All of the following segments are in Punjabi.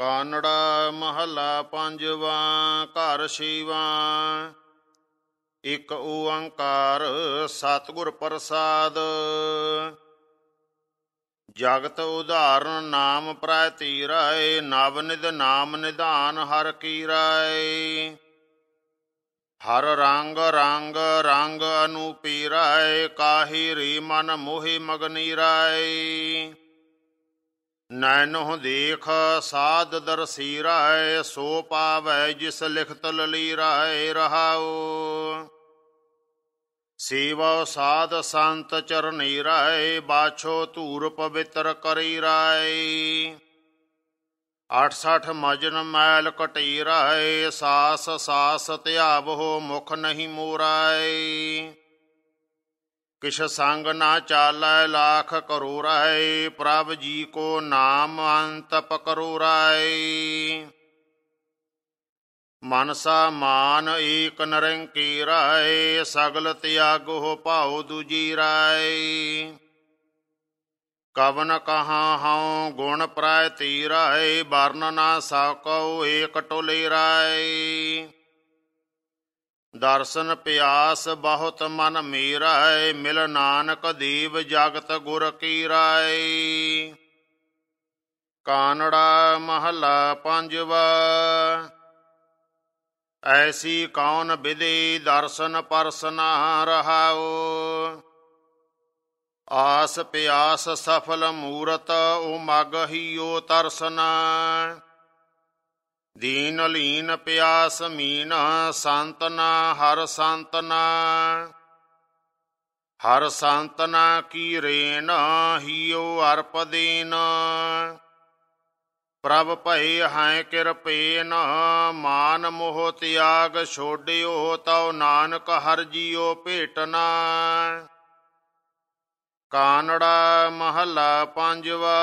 ਕਾਨੜਾ ਮਹਲਾ ਪੰਜਵਾ ਘਰ ਸ਼ੀਵਾ ਇਕ ਓੰਕਾਰ ਸਤਗੁਰ ਪ੍ਰਸਾਦ ਜਗਤ ਉਧਾਰਨ ਨਾਮ ਪ੍ਰਾਇ ਤੀਰਾਏ ਨਵ ਨਿਦ ਨਾਮ ਨਿਧਾਨ ਹਰ ਕੀ ਰਾਏ ਹਰ ਰੰਗ ਰੰਗ ਰੰਗ ਅਨੂਪੀ ਰਾਏ ਕਾਹੀ ਰੀ ਮਨ ਮੋਹਿ ਮਗਨੀ ਰਾਏ ਨੈਨਹੁ ਦੇਖ ਸਾਧ ਦਰਸੀ ਰਹਿ ਸੋ ਪਾਵੈ ਜਿਸ ਲਿਖਤ ਲਲੀ ਰਹਿ ਰਹਾਉ ਸੇਵਾ ਸਾਧ ਸੰਤ ਚਰਨੀ ਰਹਿ ਬਾਛੋ ਧੂਰ ਪਵਿੱਤਰ ਕਰੀ ਰਹਿ 68 ਮਜਨ ਮੈਲ ਕਟੀ ਰਹਿ ਸਾਸ ਸਾਸ ਧਿਆਵ ਹੋ ਮੁਖ ਨਹੀਂ ਮੋਰਾਏ ਕਿਛ ਸੰਗ ਨਾ ਚਾਲੈ ਲੱਖ ਕਰੋ ਰਹਿ ਪ੍ਰਭ ਜੀ ਕੋ ਨਾਮ ਅੰਤਪ ਕਰੋ ਰਾਇ ਮਨਸਾ ਮਾਨ ਏਕ ਨਰੰਕੀ ਰਾਏ ਸਗਲ ਤਿਆਗੋ ਭਾਉ ਦੂਜੀ ਰਾਇ ਕਵਨ ਕਹਾ ਹਉ ਗੁਣ ਪ੍ਰਾਇ ਤੀ ਰਾਏ ਵਰਨਨਾ ਸਕਉ ਏਕ ਟੋਲੇ ਰਾਇ ਦਰਸ਼ਨ ਪਿਆਸ ਬਹੁਤ ਮਨ ਮੀਰਾ ਹੈ ਮਿਲ ਨਾਨਕ ਦੇਵ ਜਗਤ ਗੁਰ ਕੀ ਰਾਏ ਕਾਨੜਾ ਮਹਲਾ ਪੰਜਵਾ ਐਸੀ ਕੌਣ ਵਿਧੀ ਦਰਸ਼ਨ ਪਰਸਨਾ ਰਹਾਓ ਆਸ ਪਿਆਸ ਸਫਲ ਮੂਰਤ ਉਹ ਮਗਹੀਓ ਤਰਸਨਾ ਦੀਨ ਲੀਨ ਪਿਆਸ ਮੀਨ ਸੰਤਨਾ ਹਰ ਸੰਤਨਾ ਹਰ ਸੰਤਨਾ ਕੀ ਰੇਨ ਹੀਓ ਅਰਪ ਦੇਨ ਪ੍ਰਭ ਭਈ ਹੈ ਕਿਰਪੇਨ ਮਾਨ ਮੋਹ ਤਿਆਗ ਛੋੜਿਓ ਤਉ ਨਾਨਕ ਹਰ ਜੀਓ ਭੇਟਨਾ ਕਾਨੜਾ ਮਹਲਾ ਪੰਜਵਾ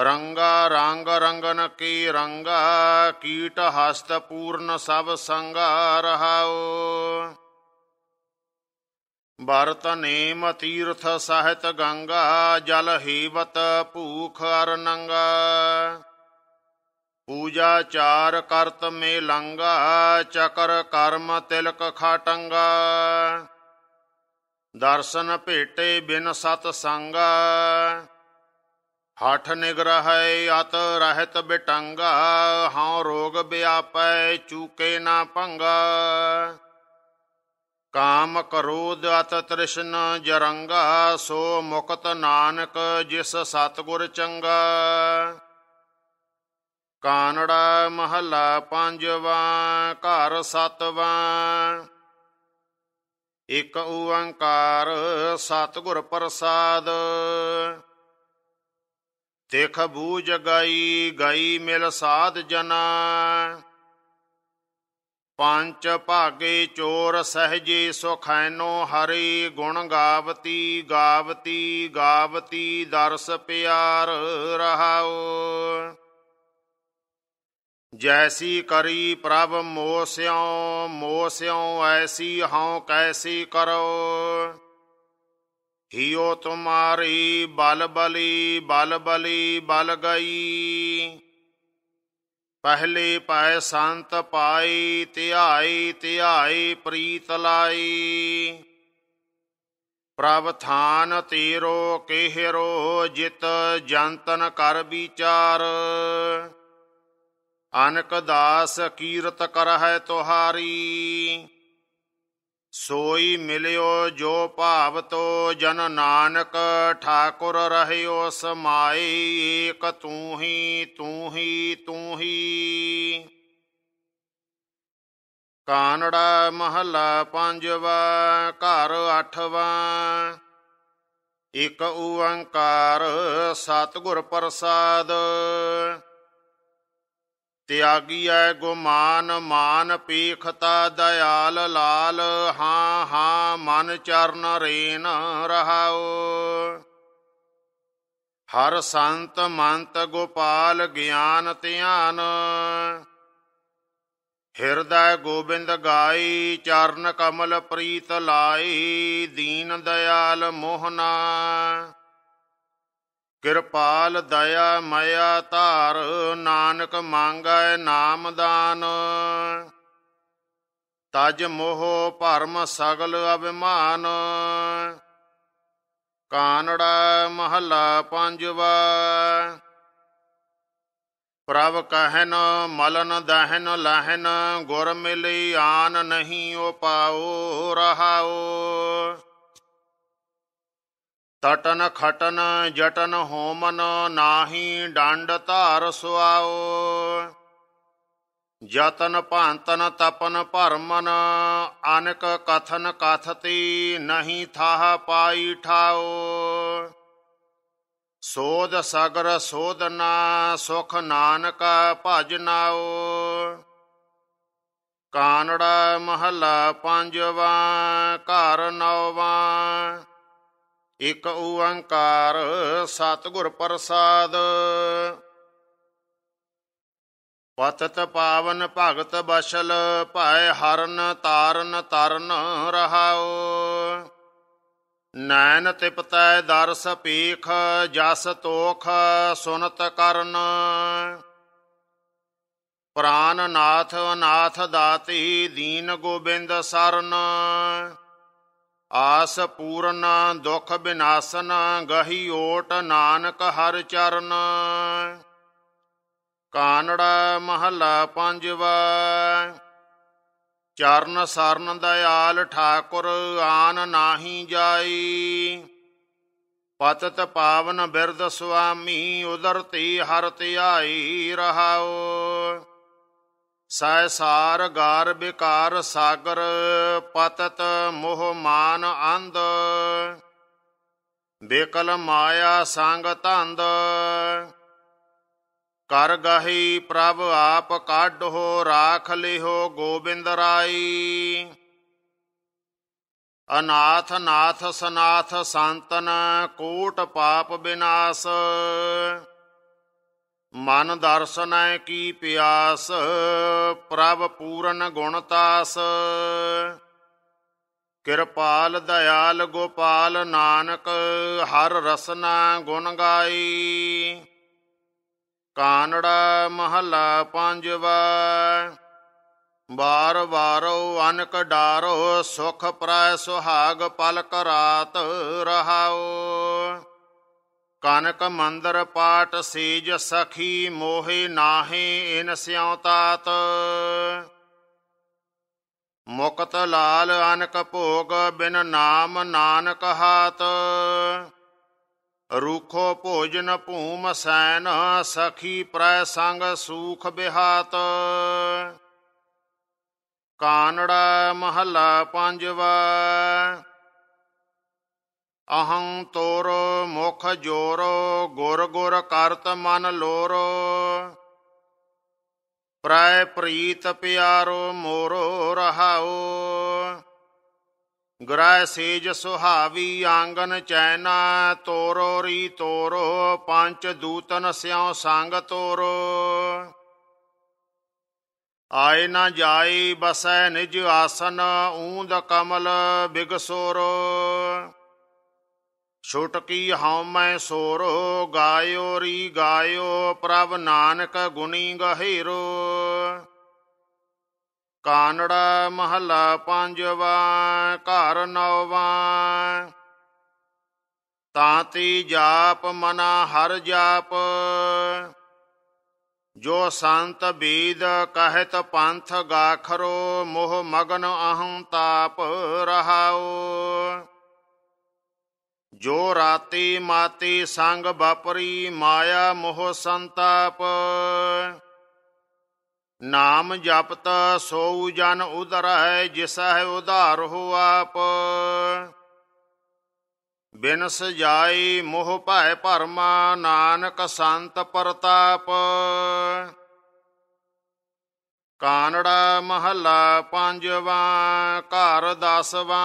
ਰੰਗਾ ਰੰਗ ਰੰਗਨ ਕੀ ਰੰਗਾ ਕੀਟ ਹਸਤ ਪੂਰਨ ਸਭ ਸੰਗਾ ਰਹਾਓ ਭਰਤ ਨੇਮ ਤੀਰਥ ਸਹਿਤ ਗੰਗਾ ਜਲ ਹੀਵਤ ਭੂਖ ਅਰ ਨੰਗਾ ਪੂਜਾ ਚਾਰ ਕਰਤ ਮੇ ਲੰਗਾ ਚਕਰ ਕਰਮ ਤਿਲਕ ਖਾਟੰਗਾ ਦਰਸ਼ਨ ਭੇਟੇ ਬਿਨ ਸਤ ਸੰਗਾ ਹਠ ਨਿਗਰਹੈ ਅਤ ਰਹਿਤ ਬਿਟੰਗ ਹਉ ਰੋਗ ਬਿਆਪੈ ਚੂਕੇ ਨਾ ਭੰਗ ਕਾਮ ਕਰੋਧ ਅਤ ਤ੍ਰਿਸ਼ਨ ਜਰੰਗਾ ਸੋ ਮੁਕਤ ਨਾਨਕ ਜਿਸ ਸਤਗੁਰ ਚੰਗਾ ਕਾਨੜਾ ਮਹੱਲਾ ਪੰਜਵਾਂ ਘਰ ਸਤਵਾਂ ਇਕ ਓੰਕਾਰ ਸਤਗੁਰ ਪ੍ਰਸਾਦ ਤਿਖ ਬੂਜ ਗਾਈ ਗਈ ਮਿਲ ਸਾਧ ਜਨਾ ਪੰਜ ਭਾਗੇ ਚੋਰ ਸਹਜੇ ਸੁਖੈਨੋ ਹਰੀ ਗੁਣ ਗਾਵਤੀ ਗਾਵਤੀ ਗਾਵਤੀ ਦਰਸ ਪਿਆਰ ਰਹਾਓ ਜੈਸੀ ਕਰੀ ਪ੍ਰਭ ਮੋਸਿਓ ਮੋਸਿਓ ਐਸੀ ਹਉ ਕੈਸੀ ਕਰੋ ਹਿਓ ਤੁਮਾਰੀ ਬਲ ਬਲੀ ਬਲ ਬਲੀ ਬਲ ਗਈ ਪਹਿਲੇ ਪੈ ਸੰਤ ਪਾਈ ਧਿਆਈ ਧਿਆਈ ਪ੍ਰੀਤ ਲਾਈ ਪ੍ਰਭ ਥਾਨ ਤੇਰੋ ਕਹਿਰੋ ਜਿਤ ਜੰਤਨ ਕਰ ਵਿਚਾਰ ਅਨਕ ਦਾਸ ਕੀਰਤ ਕਰਹਿ ਤੁਹਾਰੀ ਸੋਈ ਮਿਲਿਓ ਜੋ ਭਾਵ ਤੋ ਜਨ ਨਾਨਕ ਠਾਕੁਰ ਰਹਿਓ ਸਮਾਈ ਏਕ ਤੂੰ ਹੀ ਤੂੰ ਹੀ ਤੂੰ ਹੀ ਕਾਨੜਾ ਮਹਲਾ ਪੰਜਵਾ ਘਰ ਅਠਵਾ ਇਕ ਓੰਕਾਰ ਸਤਗੁਰ ਪ੍ਰਸਾਦ ਤਿਆਗੀਐ ਗੁਮਾਨ ਮਾਨ ਪੀਖਤਾ ਦਇਆਲ ਲਾਲ ਹਾਂ ਹਾਂ ਮਨ ਚਰਨ ਰੇਨ ਰਹਾਓ ਹਰ ਸੰਤ ਮੰਤ ਗੋਪਾਲ ਗਿਆਨ ਧਿਆਨ ਹਿਰਦੈ ਗੋਬਿੰਦ ਗਾਈ ਚਰਨ ਕਮਲ ਪ੍ਰੀਤ ਲਾਈ ਦੀਨ ਦਇਆਲ ਮੋਹਨਾ ਕਿਰਪਾਲ ਦਇਆ ਮਾਇਆ ਧਾਰ ਨਾਨਕ ਮੰਗੈ ਨਾਮਦਾਨ ਤਜ ਮੋਹ ਭਰਮ ਸਗਲ ਅਭਿਮਾਨ ਕਾਨੜਾ ਮਹੱਲਾ ਪੰਜਵਾ ਪ੍ਰਭ ਕਹਿਨ ਮਲਨ ਦਹਨ ਲਹਨ ਗੁਰ ਮਿਲਿ ਆਨ ਨਹੀਂ ਉਪਾਉ ਰਹਾਓ ਤਟਨ ਖਟਨ ਜਟਨ ਹੋਮਨ ਨਾਹੀ ਡੰਡ ਧਾਰ ਸੁਆਓ ਜਤਨ ਭਾਂਤਨ ਤਪਨ ਭਰਮਨ ਅਨਕ ਕਥਨ ਕਥਤੀ ਨਹੀਂ ਥਾਹ ਪਾਈ ਠਾਓ ਸੋਦ ਸਗਰ ਸੋਦਨਾ ਸੁਖ ਨਾਨਕ ਭਜਨਾਓ ਕਾਨੜਾ ਮਹਲਾ ਪੰਜਵਾ ਘਰ ਨੌਵਾ ਇਕ ਓੰਕਾਰ ਸਤਗੁਰ ਪ੍ਰਸਾਦ ਪਤਤ ਪਾਵਨ ਭਗਤ ਬਸ਼ਲ ਭਾਇ ਹਰਨ ਤਾਰਨ ਤਰਨ ਰਹਾਓ ਨੈਣ ਤਿਪਤੈ ਦਰਸ ਪੀਖ ਜਸ ਤੋਖ ਸੁਨਤ ਕਰਨ ਪ੍ਰਾਨ ਨਾਥ ਅਨਾਥ ਦਾਤੀ ਦੀਨ ਗੋਬਿੰਦ ਸਰਨ ਆਸ ਪੂਰਨ ਦੁਖ ਬਿਨਾਸਨ ਗਹੀ ਓਟ ਨਾਨਕ ਹਰ ਚਰਨ ਕਾਨੜਾ ਮਹਲਾ ਪੰਜਵਾ ਚਰਨ ਸਰਨ ਦਇਆਲ ਠਾਕੁਰ ਆਨ ਨਾਹੀ ਜਾਈ ਪਤਤ ਪਾਵਨ ਬਿਰਦ ਸੁਆਮੀ ਉਦਰਤੀ ਹਰ ਧਿਆਈ ਰਹਾਓ ਸੈ ਸਾਰ ਗਾਰ ਬਿਕਾਰ ਸਾਗਰ ਪਤਤ ਮੋਹ ਮਾਨ ਅੰਧ ਬੇਕਲ ਮਾਇਆ ਸੰਗ ਤੰਦ ਕਰ ਗਹੀ ਪ੍ਰਭ ਆਪ ਕਾਢੋ ਰਾਖ ਲਿਹੋ ਗੋਬਿੰਦ ਰਾਈ ਅਨਾਥ ਨਾਥ ਸਨਾਥ ਸੰਤਨ ਕੋਟ ਪਾਪ ਬਿਨਾਸ਼ ਮਨ ਦਰਸਨੈ ਕੀ ਪਿਆਸ ਪ੍ਰਭ ਪੂਰਨ ਗੁਣਤਾਸ ਕਿਰਪਾਲ ਦਇਆਲ ਗੋਪਾਲ ਨਾਨਕ ਹਰ ਰਸਨਾ ਗੁਣ ਗਾਈ ਕਾਨੜਾ ਮਹਲਾ ਪੰਜਵਾ ਬਾਰ ਬਾਰੋ ਅਨਕ ਡਾਰੋ ਸੁਖ ਪ੍ਰੈ ਸੁਹਾਗ ਪਲਕ ਰਾਤ ਰਹਾਓ ਕਨਕ ਮੰਦਰ ਪਾਟ ਸੇਜ ਸਖੀ ਮੋਹੇ ਨਾਹੇ ਇਨ ਸਿਉ ਤਾਤ ਮੁਕਤ ਲਾਲ ਅਨਕ ਭੋਗ ਬਿਨ ਨਾਮ ਨਾਨਕ ਹਾਤ ਰੂਖੋ ਭੋਜਨ ਭੂਮ ਸੈਨ ਸਖੀ ਪ੍ਰੈ ਸੰਗ ਸੂਖ ਬਿਹਾਤ ਕਾਨੜਾ ਮਹੱਲਾ ਪੰਜਵਾ ਅਹੰ ਤੋਰ ਮੁਖ ਜੋਰ ਗੁਰ ਗੁਰ ਕਰਤ ਮਨ ਲੋਰ ਪ੍ਰੈ ਪ੍ਰੀਤ ਪਿਆਰੋ ਮੋਰੋ ਰਹਾਓ ਗ੍ਰਹਿ ਸੇਜ ਸੁਹਾਵੀ ਆਂਗਨ ਚੈਨਾ ਤੋਰੋ ਰੀ ਤੋਰੋ ਪੰਚ ਦੂਤਨ ਸਿਉ ਸੰਗ ਤੋਰੋ ਆਏ ਨਾ ਜਾਈ ਬਸੈ ਨਿਜ ਆਸਨ ਊਂਦ ਕਮਲ ਬਿਗਸੋਰੋ ਛੁਟਕੀ ਹਉ ਮੈਂ ਸੋਰੋ ਗਾਇਓ ਰੀ ਗਾਇਓ ਪ੍ਰਭ ਨਾਨਕ ਗੁਣੀ ਗਹਿਰੋ ਕਾਨੜਾ ਮਹਲਾ ਪੰਜਵਾ ਘਰ ਨੌਵਾ ਤਾਂਤੀ ਜਾਪ ਮਨਾ ਹਰ ਜਾਪ ਜੋ ਸੰਤ ਬੀਦ ਕਹਿਤ ਪੰਥ ਗਾਖਰੋ ਮੋਹ ਮਗਨ ਅਹੰ ਤਾਪ ਰਹਾਓ ਜੋ ਰਾਤੀ ਮਾਤੀ ਸੰਗ ਬਾਪਰੀ ਮਾਇਆ ਮੋਹ ਸੰਤਾਪ ਨਾਮ ਜਪਤ ਸੋਉ ਜਨ ਉਧਰ ਹੈ ਜਿਸ ਹੈ ਉਧਾਰ ਹੋ ਆਪ ਬਿਨਸ ਜਾਈ ਮੋਹ ਭੈ ਭਰਮਾ ਨਾਨਕ ਸੰਤ ਪਰਤਾਪ ਕਾਨੜਾ ਮਹੱਲਾ ਪੰਜਵਾ ਘਰ ਦਸਵਾ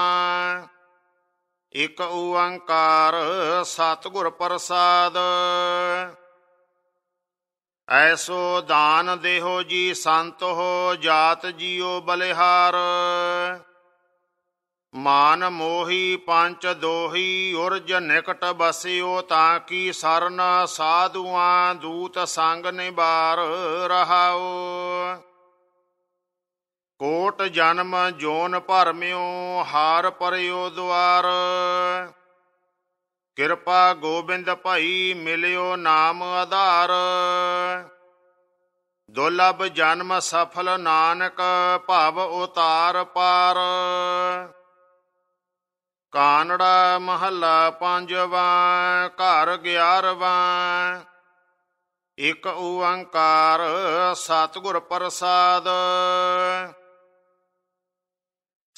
ਇਕ ਓੰਕਾਰ ਸਤਿਗੁਰ ਪ੍ਰਸਾਦ ਐਸੋ ਦਾਨ ਦੇਹੋ ਜੀ ਸੰਤ ਹੋ ਜਾਤ ਜੀਓ ਬਲਿਹਾਰ ਮਾਨ ਮੋਹੀ ਪੰਚ ਦੋਹੀ ਉਰਜ ਨਿਕਟ ਬਸਿਓ ਤਾਂ ਕੀ ਸਰਨ ਸਾਧੂਆਂ ਦੂਤ ਸੰਗ ਨਿਬਾਰ ਰਹਾਓ ਕੋਟ ਜਨਮ ਜੋਨ ਭਰਮਿਓ ਹਾਰ ਪਰਿਓ ਦੁਆਰ ਕਿਰਪਾ ਗੋਬਿੰਦ ਭਾਈ ਮਿਲਿਓ ਨਾਮ ਆਧਾਰ ਦੁਲਬ ਜਨਮ ਸਫਲ ਨਾਨਕ ਭਾਵ ਉਤਾਰ ਪਾਰ ਕਾਨੜਾ ਮਹੱਲਾ ਪੰਜਵਾਂ ਘਰ 11ਵਾਂ ਇਕ ਓੰਕਾਰ ਸਤਿਗੁਰ ਪ੍ਰਸਾਦ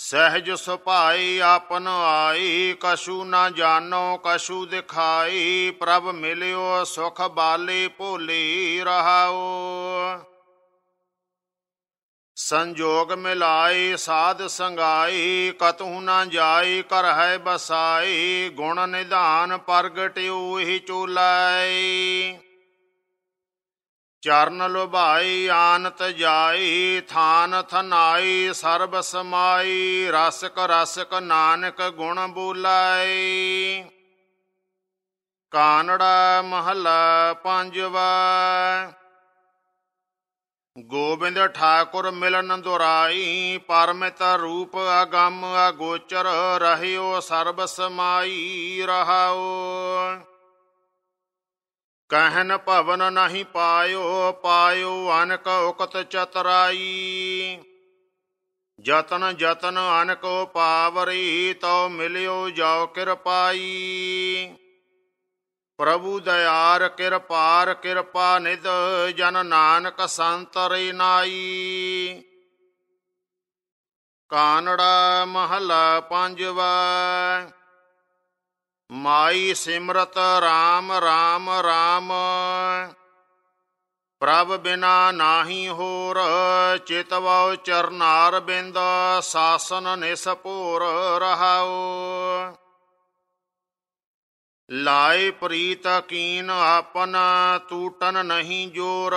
ਸਹਿਜ ਸੁਭਾਈ ਆਪਨ ਆਈ ਕਛੂ ਨਾ ਜਾਣੋ ਕਛੂ ਦਿਖਾਈ ਪ੍ਰਭ ਮਿਲਿਓ ਸੁਖ ਬਾਲੇ ਭੋਲੇ ਰਹਾਉ ਸੰਜੋਗ ਮਿਲਾਈ ਸਾਧ ਸੰਗਾਈ ਕਤਹੁ ਨਾ ਜਾਈ ਕਰ ਹੈ ਬਸਾਈ ਗੁਣ ਨਿਧਾਨ ਪ੍ਰਗਟਿਓ ਹੀ ਚੋਲਾਈ ਚਰਨ ਲੁਭਾਈ ਆਨਤ ਜਾਈ ਥਾਨ ਥਨਾਈ ਸਰਬ ਸਮਾਈ ਰਸਕ ਰਸਕ ਨਾਨਕ ਗੁਣ ਬੋਲਾਈ ਕਾਨੜਾ ਮਹਲਾ ਪੰਜਵਾ ਗੋਬਿੰਦ ਠਾਕੁਰ ਮਿਲਨ ਦੁਰਾਈ ਪਰਮਿਤ ਰੂਪ ਅਗੰਮ ਅਗੋਚਰ ਰਹਿਓ ਸਰਬ ਸਮਾਈ ਰਹਾਓ ਕਹਿਨ ਭਵਨ ਨਹੀਂ ਪਾਇਓ ਪਾਇਓ ਅਨਕ ਉਕਤ ਚਤਰਾਈ ਜਤਨ ਜਤਨ ਅਨਕ ਪਾਵਰੀ ਤਉ ਮਿਲਿਓ ਜਾਉ ਕਿਰਪਾਈ ਪ੍ਰਭੂ ਦਇਆਰ ਕਿਰਪਾਰ ਕਿਰਪਾ ਨਿਦ ਜਨ ਨਾਨਕ ਸੰਤ ਰਈ ਨਾਈ ਕਾਨੜਾ ਮਹਲਾ ਪੰਜਵਾ ਮਾਈ ਸਿਮਰਤ ਰਾਮ ਰਾਮ ਰਾਮ ਪ੍ਰਭ ਬਿਨਾ ਨਾਹੀ ਹੋਰ ਚਿਤਵਉ ਚਰਨਾਰ ਬਿੰਦ ਸਾਸਨ ਨਿਸਪੂਰ ਰਹਾਉ ਲਾਇ ਪ੍ਰੀਤ ਕੀਨ ਆਪਨ ਤੂਟਨ ਨਹੀਂ ਜੋਰ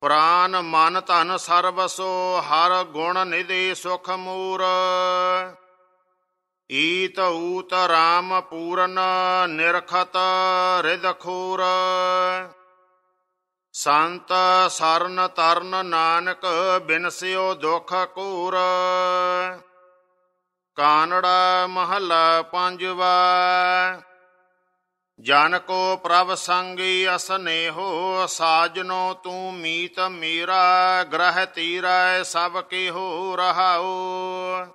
ਪ੍ਰਾਨ ਮਨ ਧਨ ਸਰਬਸੋ ਹਰ ਗੁਣ ਨਿਦੇ ਸੁਖ ਮੂਰ ਈਤ ਊਤ ਰਾਮ ਪੂਰਨ ਨਿਰਖਤ ਰਿਦਖੂਰ ਸੰਤ ਸਰਨ ਤਰਨ ਨਾਨਕ ਬਿਨਸਿਓ ਦੁਖ ਕੂਰ ਕਾਨੜਾ ਮਹਲਾ ਪੰਜਵਾ ਜਨ ਕੋ ਪ੍ਰਭ ਸੰਗੀ ਅਸਨੇਹੋ ਸਾਜਨੋ ਤੂੰ ਮੀਤ ਮੀਰਾ ਗ੍ਰਹਿ ਤੀਰਾ ਸਭ ਕੀ ਹੋ ਰਹਾਓ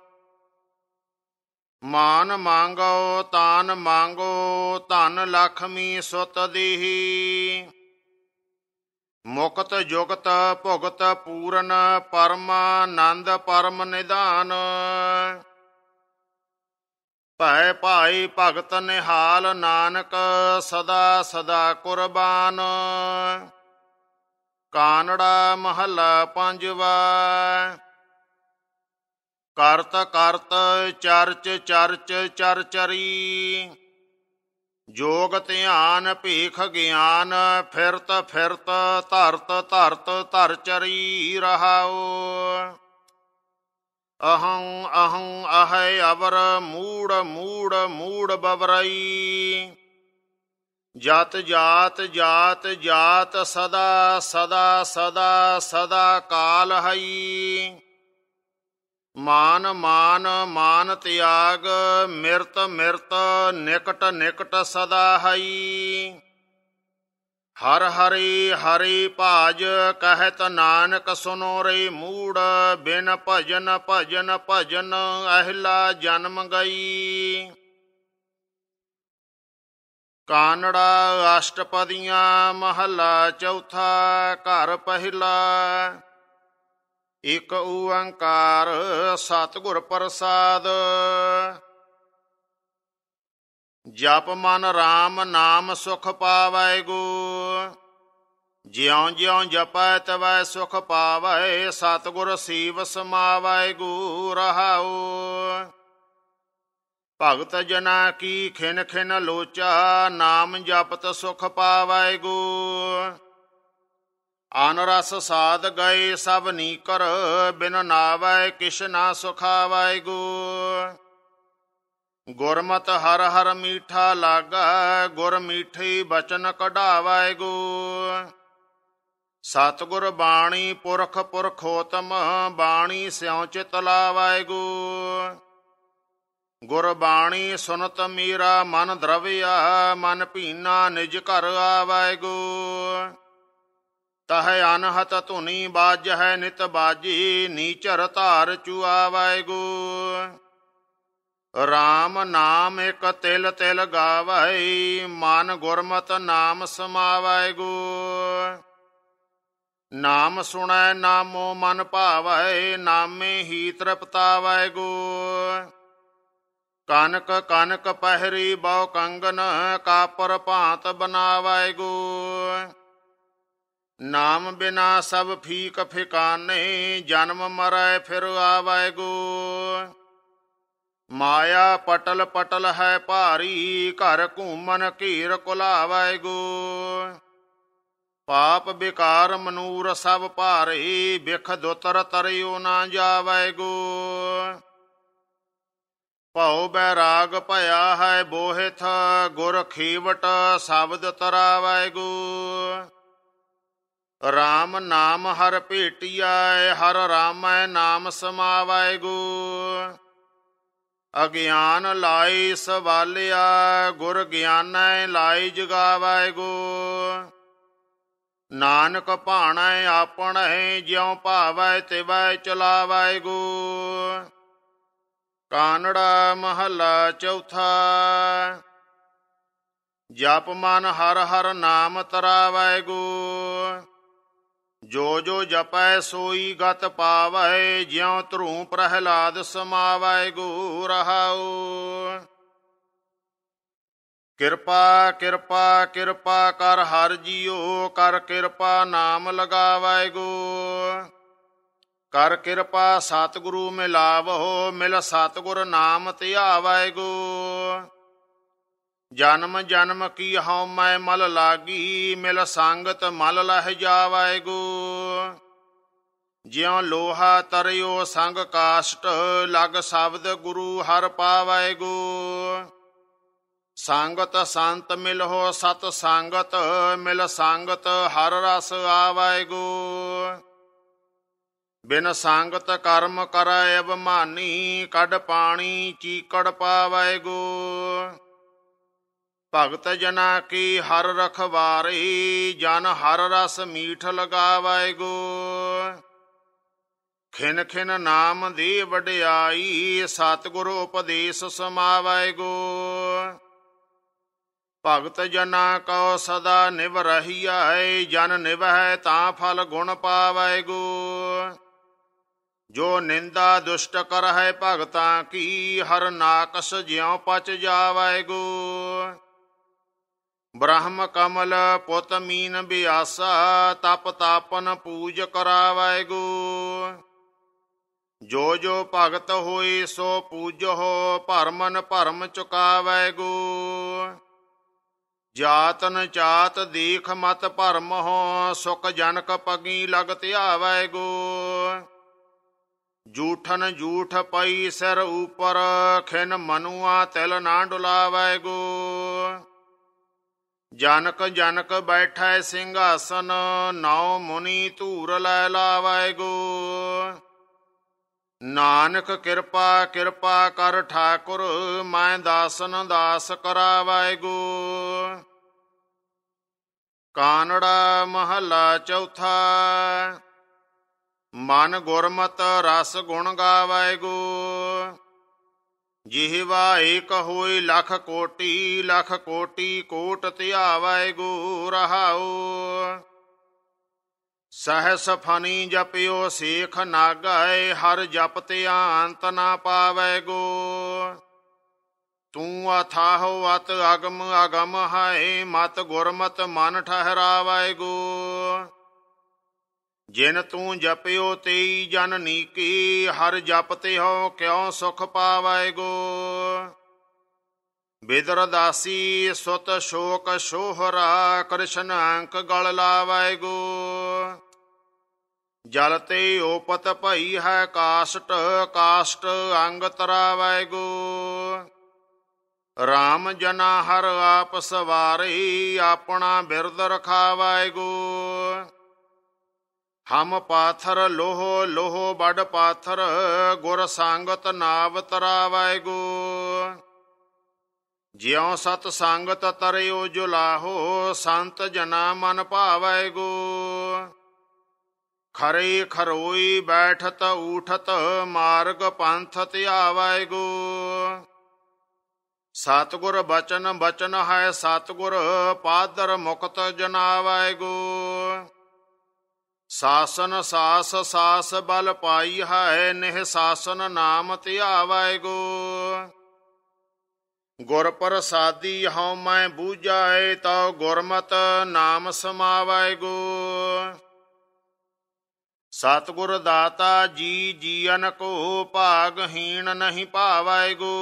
ਮਾਨ ਮੰਗੋ ਤਾਨ ਮੰਗੋ ਧਨ ਲਖਮੀ ਸੁਤ ਦੀਹੀ ਮੁਕਤ ਜੁਗਤ ਭੁਗਤ ਪੂਰਨ ਪਰਮ ਆਨੰਦ ਪਰਮ ਨਿਧਾਨ ਭੈ ਭਾਈ ਭਗਤ ਨਿਹਾਲ ਨਾਨਕ ਸਦਾ ਸਦਾ ਕੁਰਬਾਨ ਕਾਨੜਾ ਮਹੱਲਾ ਪੰਜਵਾ ਕਰਤ ਕਰਤ ਚਰਚ ਚਰਚ ਚਰਚਰੀ ਜੋਗ ਧਿਆਨ ਭੀਖ ਗਿਆਨ ਫਿਰਤ ਫਿਰਤ ਧਰਤ ਧਰਤ ਧਰ ਚਰੀ ਰਹਾਉ ਅਹੰ ਅਹੰ ਅਹੈ ਅਵਰ ਮੂੜ ਮੂੜ ਮੂੜ ਬਵਰਈ ਜਤ ਜਾਤ ਜਾਤ ਜਾਤ ਸਦਾ ਸਦਾ ਸਦਾ ਸਦਾ ਕਾਲ ਹਈ ਮਾਨ ਮਾਨ ਮਾਨ ਤਿਆਗ ਮਿਰਤ ਮਿਰਤ ਨਿਕਟ ਨਿਕਟ ਸਦਾ ਹਈ ਹਰ ਹਰੀ ਹਰੀ ਭਾਜ ਕਹਿਤ ਨਾਨਕ ਸੁਨੋ ਰਈ ਮੂੜ ਬਿਨ ਭਜਨ ਭਜਨ ਭਜਨ ਅਹਿਲਾ ਜਨਮ ਗਈ ਕਾਨੜਾ ਅਸ਼ਟਪਦੀਆਂ ਮਹੱਲਾ ਚੌਥਾ ਘਰ ਪਹਿਲਾ ਇਕ ਓੰਕਾਰ ਸਤਿਗੁਰ ਪ੍ਰਸਾਦ ਜਪ ਮਨ RAM ਨਾਮ ਸੁਖ ਪਾਵੈ ਗੋ ਜਿਉ ਜਿਉ ਜਪੈ ਤਵੈ ਸੁਖ ਪਾਵੈ ਸਤਿਗੁਰ ਸੀਵ ਸਮਾਵੈ ਗੋ ਰਹਾਉ ਭਗਤ ਜਨਾ ਕੀ ਖਿਨ ਖਿਨ ਲੋਚਾ ਨਾਮ ਜਪਤ ਸੁਖ ਪਾਵੈ ਗੋ ਅਨਰਸ ਸਾਧ ਗਏ ਸਭ ਨੀਕਰ ਬਿਨ ਨਾਵੈ ਕਿਛ ਨਾ ਸੁਖਾਵੈ ਗੂ ਗੁਰਮਤ ਹਰ ਹਰ ਮੀਠਾ ਲਾਗਾ ਗੁਰ ਮੀਠੇ ਬਚਨ ਕਢਾਵੈ ਗੂ ਸਤਗੁਰ ਬਾਣੀ ਪੁਰਖ ਪੁਰਖੋਤਮ ਬਾਣੀ ਸਿਉ ਚਿਤ ਲਾਵੈ ਗੂ ਗੁਰ ਬਾਣੀ ਸੁਨਤ ਮੀਰਾ ਮਨ ਦਰਵਿਆ ਮਨ ਭੀਨਾ ਨਿਜ ਘਰ ਆਵੈ ਗੂ ਤਹ ਅਨਹਤ ਧੁਨੀ ਬਾਜ ਹੈ ਨਿਤ ਬਾਜੀ ਨੀਚਰ ਧਾਰ ਚੁਆਵੈ ਗੋ ਰਾਮ ਨਾਮ ਇਕ ਤਿਲ ਤਿਲ ਗਾਵੈ ਮਨ ਗੁਰਮਤ ਨਾਮ ਸਮਾਵੈ ਗੋ ਨਾਮ ਸੁਣੈ ਨਾਮੋ ਮਨ ਭਾਵੈ ਨਾਮੇ ਹੀ ਤ੍ਰਿਪਤਾਵੈ ਗੋ ਕਨਕ ਕਨਕ ਪਹਿਰੀ ਬਉ ਕੰਗਨ ਕਾਪਰ ਭਾਂਤ ਬਣਾਵੈ ਗੋ ਨਾਮ ਬਿਨਾ ਸਭ ਫੀਕ ਫਿਕਾਨੇ ਜਨਮ ਮਰੈ ਫਿਰ ਆਵੈ ਗੋ ਮਾਇਆ ਪਟਲ ਪਟਲ ਹੈ ਭਾਰੀ ਘਰ ਘੂਮਨ ਘੀਰ ਕੁਲਾਵੈ ਗੋ ਪਾਪ ਵਿਕਾਰ ਮਨੂਰ ਸਭ ਭਾਰੇ ਬਿਖ ਦੁਤਰ ਤਰਿਉ ਨਾ ਜਾਵੈ ਗੋ ਭਉ ਬੈਰਾਗ ਭਇਆ ਹੈ ਬੋਹਿਥ ਗੁਰ ਖੀਵਟ ਸ਼ਬਦ ਤਰਾਵੈ ਗੋ ਰਾਮ ਨਾਮ ਹਰ ਭੇਟਿਆਏ ਹਰ ਰਾਮੈ ਨਾਮ ਸਮਾਵੈ ਗੋ ਅਗਿਆਨ ਲਾਈ ਸਵਾਲਿਆ ਗੁਰ ਗਿਆਨੈ ਲਾਈ ਜਗਾਵੈ ਗੋ ਨਾਨਕ ਭਾਣੈ ਆਪਣੈ ਜਿਉ ਭਾਵੈ ਤਿਵੈ ਚਲਾਵੈ ਗੋ ਕਾਨੜਾ ਮਹੱਲਾ ਚੌਥਾ ਜਪ ਮਨ ਹਰ ਹਰ ਨਾਮ ਤਰਾਵੈ ਗੋ ਜੋ ਜੋ ਜਪੈ ਸੋਈ ਗਤ ਪਾਵੈ ਜਿਉ ਧਰੂ ਪ੍ਰਹਿਲਾਦ ਸਮਾਵੈ ਗੂ ਰਹਾਉ ਕਿਰਪਾ ਕਿਰਪਾ ਕਿਰਪਾ ਕਰ ਹਰ ਜੀਓ ਕਰ ਕਿਰਪਾ ਨਾਮ ਲਗਾਵੈ ਗੋ ਕਰ ਕਿਰਪਾ ਸਤਿਗੁਰੂ ਮਿਲਾਵੋ ਮਿਲ ਸਤਿਗੁਰ ਨਾਮ ਧਿਆਵੈ ਗੋ ਜਨਮ ਜਨਮ ਕੀ ਹਉ ਮੈਂ ਮਲ ਲਾਗੀ ਮਿਲ ਸੰਗਤ ਮਲ ਲਹਿ ਜਾਵੈ ਗੋ ਜਿਉ ਲੋਹਾ ਤਰਿਓ ਸੰਗ ਕਾਸ਼ਟ ਲਗ ਸ਼ਬਦ ਗੁਰੂ ਹਰ ਪਾਵੈ ਗੋ ਸੰਗਤ ਸੰਤ ਹੋ ਸਤ ਸੰਗਤ ਮਿਲ ਸੰਗਤ ਹਰ ਰਸ ਆਵੈ ਗੋ ਬਿਨ ਸੰਗਤ ਕਰਮ ਕਰੈ ਅਭਮਾਨੀ ਕਡ ਪਾਣੀ ਚੀਕੜ ਪਾਵੈ ਗੋ ਭਗਤ ਜਨਾ ਕੀ ਹਰ ਰਖਵਾਰੀ ਜਨ ਹਰ ਰਸ ਮੀਠ ਲਗਾਵੈ ਗੋ ਖਿਨ ਖਿਨ ਨਾਮ ਦੀ ਵਡਿਆਈ ਸਤਿਗੁਰ ਉਪਦੇਸ਼ ਸਮਾਵੈ ਗੋ ਭਗਤ ਜਨਾ ਕੋ ਸਦਾ ਨਿਵ ਰਹੀਐ ਜਨ ਨਿਵਹਿ ਤਾਂ ਫਲ ਗੁਣ ਪਾਵੈ ਗੋ ਜੋ ਨਿੰਦਾ ਦੁਸ਼ਟ ਕਰਹਿ ਭਗਤਾਂ ਕੀ ਹਰ ਨਾਕਸ ਜਿਉ ਪਚ ਜਾਵੈ ਗੋ ਬ੍ਰਹਮ ਕਮਲ ਪੁੱਤ ਮੀਨ ਬਿਆਸਾ ਤਪ ਤਾਪਨ ਪੂਜ ਕਰਾਵੈ ਗੋ ਜੋ ਜੋ ਭਗਤ ਹੋਈ ਸੋ ਪੂਜੋ ਭਰਮਨ ਭਰਮ ਚੁਕਾਵੈ ਗੋ ਜਾਤਨ ਚਾਤ ਦੇਖ ਮਤ ਭਰਮ ਹੋ ਸੁਖ ਜਨਕ ਪਗੀ ਲਗ ਧਿਆਵੈ ਗੋ ਜੂਠਨ ਜੂਠ ਪਈ ਸਿਰ ਉਪਰ ਖਿਨ ਮਨੁਆ ਤਿਲ ਨਾ ਡੁਲਾਵੈ ਗੋ ਜਨਕ ਜਨਕ ਬੈਠੈ ਸਿੰਘਾਸਨ ਨੌ ਮੁਨੀ ਧੂਰ ਲੈ ਲਾਵੈ ਗੋ ਨਾਨਕ ਕਿਰਪਾ ਕਿਰਪਾ ਕਰ ਠਾਕੁਰ ਮੈਂ ਦਾਸਨ ਦਾਸ ਕਰਾਵੈ ਗੋ ਕਾਨੜਾ ਮਹਲਾ ਚੌਥਾ ਮਨ ਗੁਰਮਤ ਰਸ ਗੁਣ ਗਾਵੈ ਗੋ ਜਿਹਵਾ ਏਕ ਹੋਏ ਲੱਖ ਕੋਟੀ ਲੱਖ ਕੋਟੀ ਕੋਟ ਧਿਆਵੈ ਗੋ ਰਹਾਉ ਸਹਸ ਫਨੀ ਜਪਿਓ ਸੇਖ ਨਾਗੈ ਹਰ ਜਪ ਧਿਆਨਤ ਨਾ ਪਾਵੈ ਗੋ ਤੂੰ ਅਥਾਹ ਅਤ ਅਗਮ ਅਗਮ ਹੈ ਮਤ ਗੁਰਮਤ ਮਨ ਠਹਿਰਾਵੈ ਗੋ ਜਿਨ ਤੂੰ ਜਪਿਓ ਤੇਈ ਜਨ ਨੀਕੀ ਹਰ ਜਪਤੇ ਹੋ ਕਿਉ ਸੁਖ ਪਾਵੈ ਗੋ ਬਿਦਰ ਦਾਸੀ ਸੁਤ ਸ਼ੋਕ ਸੋਹਰਾ ਕ੍ਰਿਸ਼ਨ ਅੰਕ ਗਲ ਲਾਵੈ ਗੋ ਜਲ ਤੇ ਉਪਤ ਭਈ ਹੈ ਕਾਸ਼ਟ ਕਾਸ਼ਟ ਅੰਗ ਤਰਾਵੈ ਗੋ ਰਾਮ ਜਨਾ ਹਰ ਆਪ ਸਵਾਰੇ ਆਪਣਾ ਬਿਰਦ ਰਖਾਵੈ ਗੋ ਹਮ ਪਾਥਰ ਲੋਹ ਲੋਹ ਬੜ ਪਾਥਰ ਗੁਰ ਸੰਗਤ ਨਾਵ ਤਰਾਵੈ ਗੋ ਜਿਉ ਸਤ ਸੰਗਤ ਤਰਿਓ ਜੁਲਾਹੋ ਸੰਤ ਜਨਾ ਮਨ ਭਾਵੈ ਗੋ ਖਰੇ ਖਰੋਈ ਬੈਠਤ ਉਠਤ ਮਾਰਗ ਪੰਥ ਧਿਆਵੈ ਗੋ ਸਤਗੁਰ ਬਚਨ ਬਚਨ ਹੈ ਸਤਗੁਰ ਪਾਦਰ ਮੁਕਤ ਜਨਾਵੈ ਗੋ ਸਾਸਨ ਸਾਸ ਸਾਸ ਬਲ ਪਾਈ ਹੈ ਨਿਹ ਸਾਸਨ ਨਾਮ ਧਿਆਵੈ ਗੋ ਗੁਰ ਪ੍ਰਸਾਦੀ ਹਉ ਮੈਂ ਬੂਝਾਏ ਤਉ ਗੁਰਮਤ ਨਾਮ ਸਮਾਵੈ ਗੋ ਸਤਗੁਰ ਦਾਤਾ ਜੀ ਜੀਨ ਕੋ ਭਾਗ ਹੀਣ ਨਹੀਂ ਭਾਵੈ ਗੋ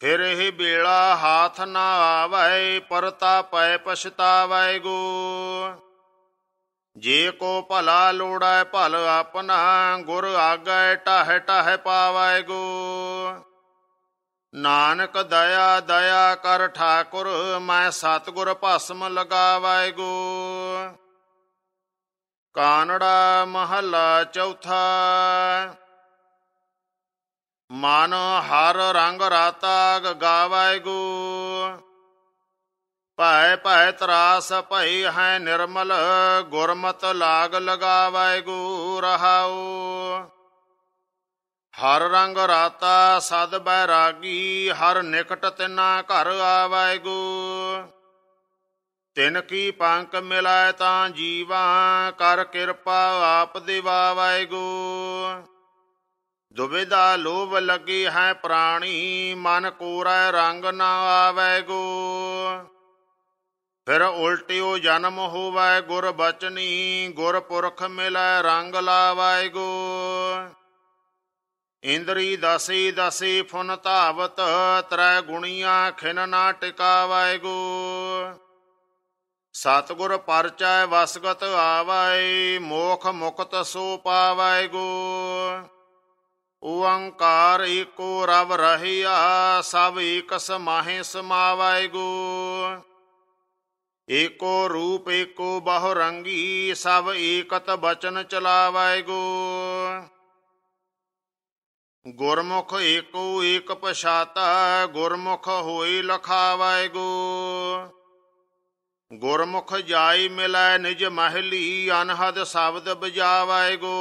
ਫਿਰ ਇਹ ਬੇਲਾ ਹਾਥ ਨਾ ਆਵੈ ਪਰਤਾ ਪੈ ਪਛਤਾਵੈ ਗੋ ਜੇ ਕੋ ਭਲਾ ਲੋੜੈ ਭਲ ਆਪਣਾ ਗੁਰ ਆਗੈ ਟਹ ਟਹ ਪਾਵੈ ਗੋ ਨਾਨਕ ਦਇਆ ਦਇਆ ਕਰ ਠਾਕੁਰ ਮੈਂ ਸਤਗੁਰ ਭਸਮ ਲਗਾਵੈ ਗੋ ਕਾਨੜਾ ਮਹੱਲਾ ਚੌਥਾ ਮਨ ਹਰ ਰੰਗ ਰਾਤਾ ਗਾਵੈ ਗੋ ਭੈ ਭੈ ਤਰਾਸ ਭਈ ਹੈ ਨਿਰਮਲ ਗੁਰਮਤ ਲਾਗ ਲਗਾਵੈ ਗੂ ਰਹਾਉ ਹਰ ਰੰਗ ਰਾਤਾ ਸਦ ਬੈਰਾਗੀ ਹਰ ਨਿਕਟ ਤਿਨਾ ਘਰ ਆਵੈ ਗੂ ਤਿਨ ਕੀ ਪੰਕ ਮਿਲਾਇ ਤਾਂ ਜੀਵਾ ਕਰ ਕਿਰਪਾ ਆਪ ਦਿਵਾਵੈ ਗੂ ਦੁਬਿਦਾ ਲੋਭ ਲੱਗੀ ਹੈ ਪ੍ਰਾਣੀ ਮਨ ਕੋਰੈ ਰੰਗ ਨਾ ਆਵੈ ਗੂ ਫਿਰ ਉਲਟਿਓ ਜਨਮ ਹੋਵੈ ਗੁਰ ਬਚਨੀ ਗੁਰ ਪੁਰਖ ਮਿਲੈ ਰੰਗ ਲਾਵੈ ਗੋ ਇੰਦਰੀ ਦਸੀ ਦਸੀ ਫੁਨ ਧਾਵਤ ਤਰੈ ਗੁਣੀਆਂ ਖਿਨ ਨਾ ਟਿਕਾਵੈ ਗੋ ਸਤਗੁਰ ਪਰਚੈ ਵਸਗਤ ਆਵੈ ਮੋਖ ਮੁਕਤ ਸੋ ਪਾਵੈ ਗੋ ਓੰਕਾਰ ਏਕੋ ਰਵ ਰਹੀਆ ਸਭ ਇਕਸ ਮਾਹੇ ਸਮਾਵੈ ਗੋ ਏਕੋ ਰੂਪ ਏਕੋ ਬਹੁ ਰੰਗੀ ਸਭ ਏਕਤ ਬਚਨ ਚਲਾਵੈ ਗੋ ਗੁਰਮੁਖ ਏਕੋ ਏਕ ਪਛਾਤਾ ਗੁਰਮੁਖ ਹੋਈ ਲਖਾਵੈ ਗੋ ਗੁਰਮੁਖ ਜਾਈ ਮਿਲੈ ਨਿਜ ਮਹਿਲੀ ਅਨਹਦ ਸ਼ਬਦ ਬਜਾਵੈ ਗੋ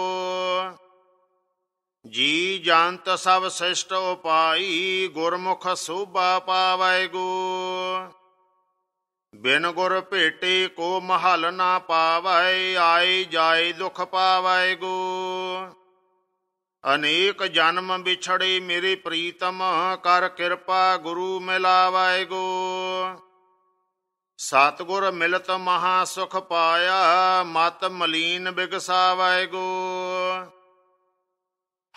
ਜੀ ਜੰਤ ਸਭ ਸਿਸ਼ਟ ਉਪਾਈ ਗੁਰਮੁਖ ਸੁਭਾ ਪਾਵੈ ਗੋ ਬਿਨ ਗੁਰ ਭੇਟੇ ਕੋ ਮਹਲ ਨਾ ਪਾਵੈ ਆਈ ਜਾਏ ਦੁਖ ਪਾਵੈ ਗੋ ਅਨੇਕ ਜਨਮ ਵਿਛੜੇ ਮੇਰੇ ਪ੍ਰੀਤਮ ਕਰ ਕਿਰਪਾ ਗੁਰੂ ਮਿਲਾਵੈ ਗੋ ਸਤਗੁਰ ਮਿਲਤ ਮਹਾ ਸੁਖ ਪਾਇਆ ਮਤ ਮਲੀਨ ਬਿਗਸਾਵੈ ਗੋ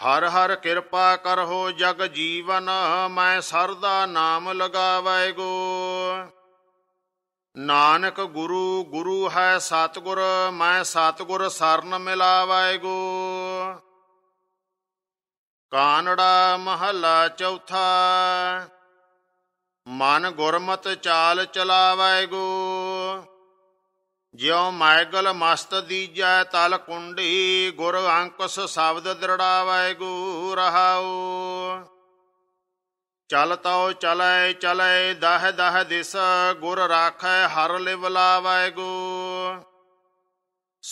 ਹਰ ਹਰ ਕਿਰਪਾ ਕਰੋ ਜਗ ਜੀਵਨ ਮੈਂ ਸਰਦਾ ਨਾਮ ਲਗਾਵੈ ਗੋ ਨਾਨਕ ਗੁਰੂ ਗੁਰੂ ਹੈ ਸਤਗੁਰ ਮੈਂ ਸਤਗੁਰ ਸਰਨ ਗੋ ਕਾਨੜਾ ਮਹੱਲਾ ਚੌਥਾ ਮਨ ਗੁਰਮਤ ਚਾਲ ਗੋ ਜਿਉ ਮਾਇਗਲ ਮਸਤ ਦੀਜੈ ਤਲ ਕੁੰਡੀ ਗੁਰ ਅੰਕਸ ਸ਼ਬਦ ਗੋ ਰਹਾਉ ਚਲ ਤਉ ਚਲੈ ਚਲੈ ਦਹ ਦਹ ਦਿਸ ਗੁਰ ਰਾਖੈ ਹਰ ਲਿਵ ਲਾਵੈ ਗੋ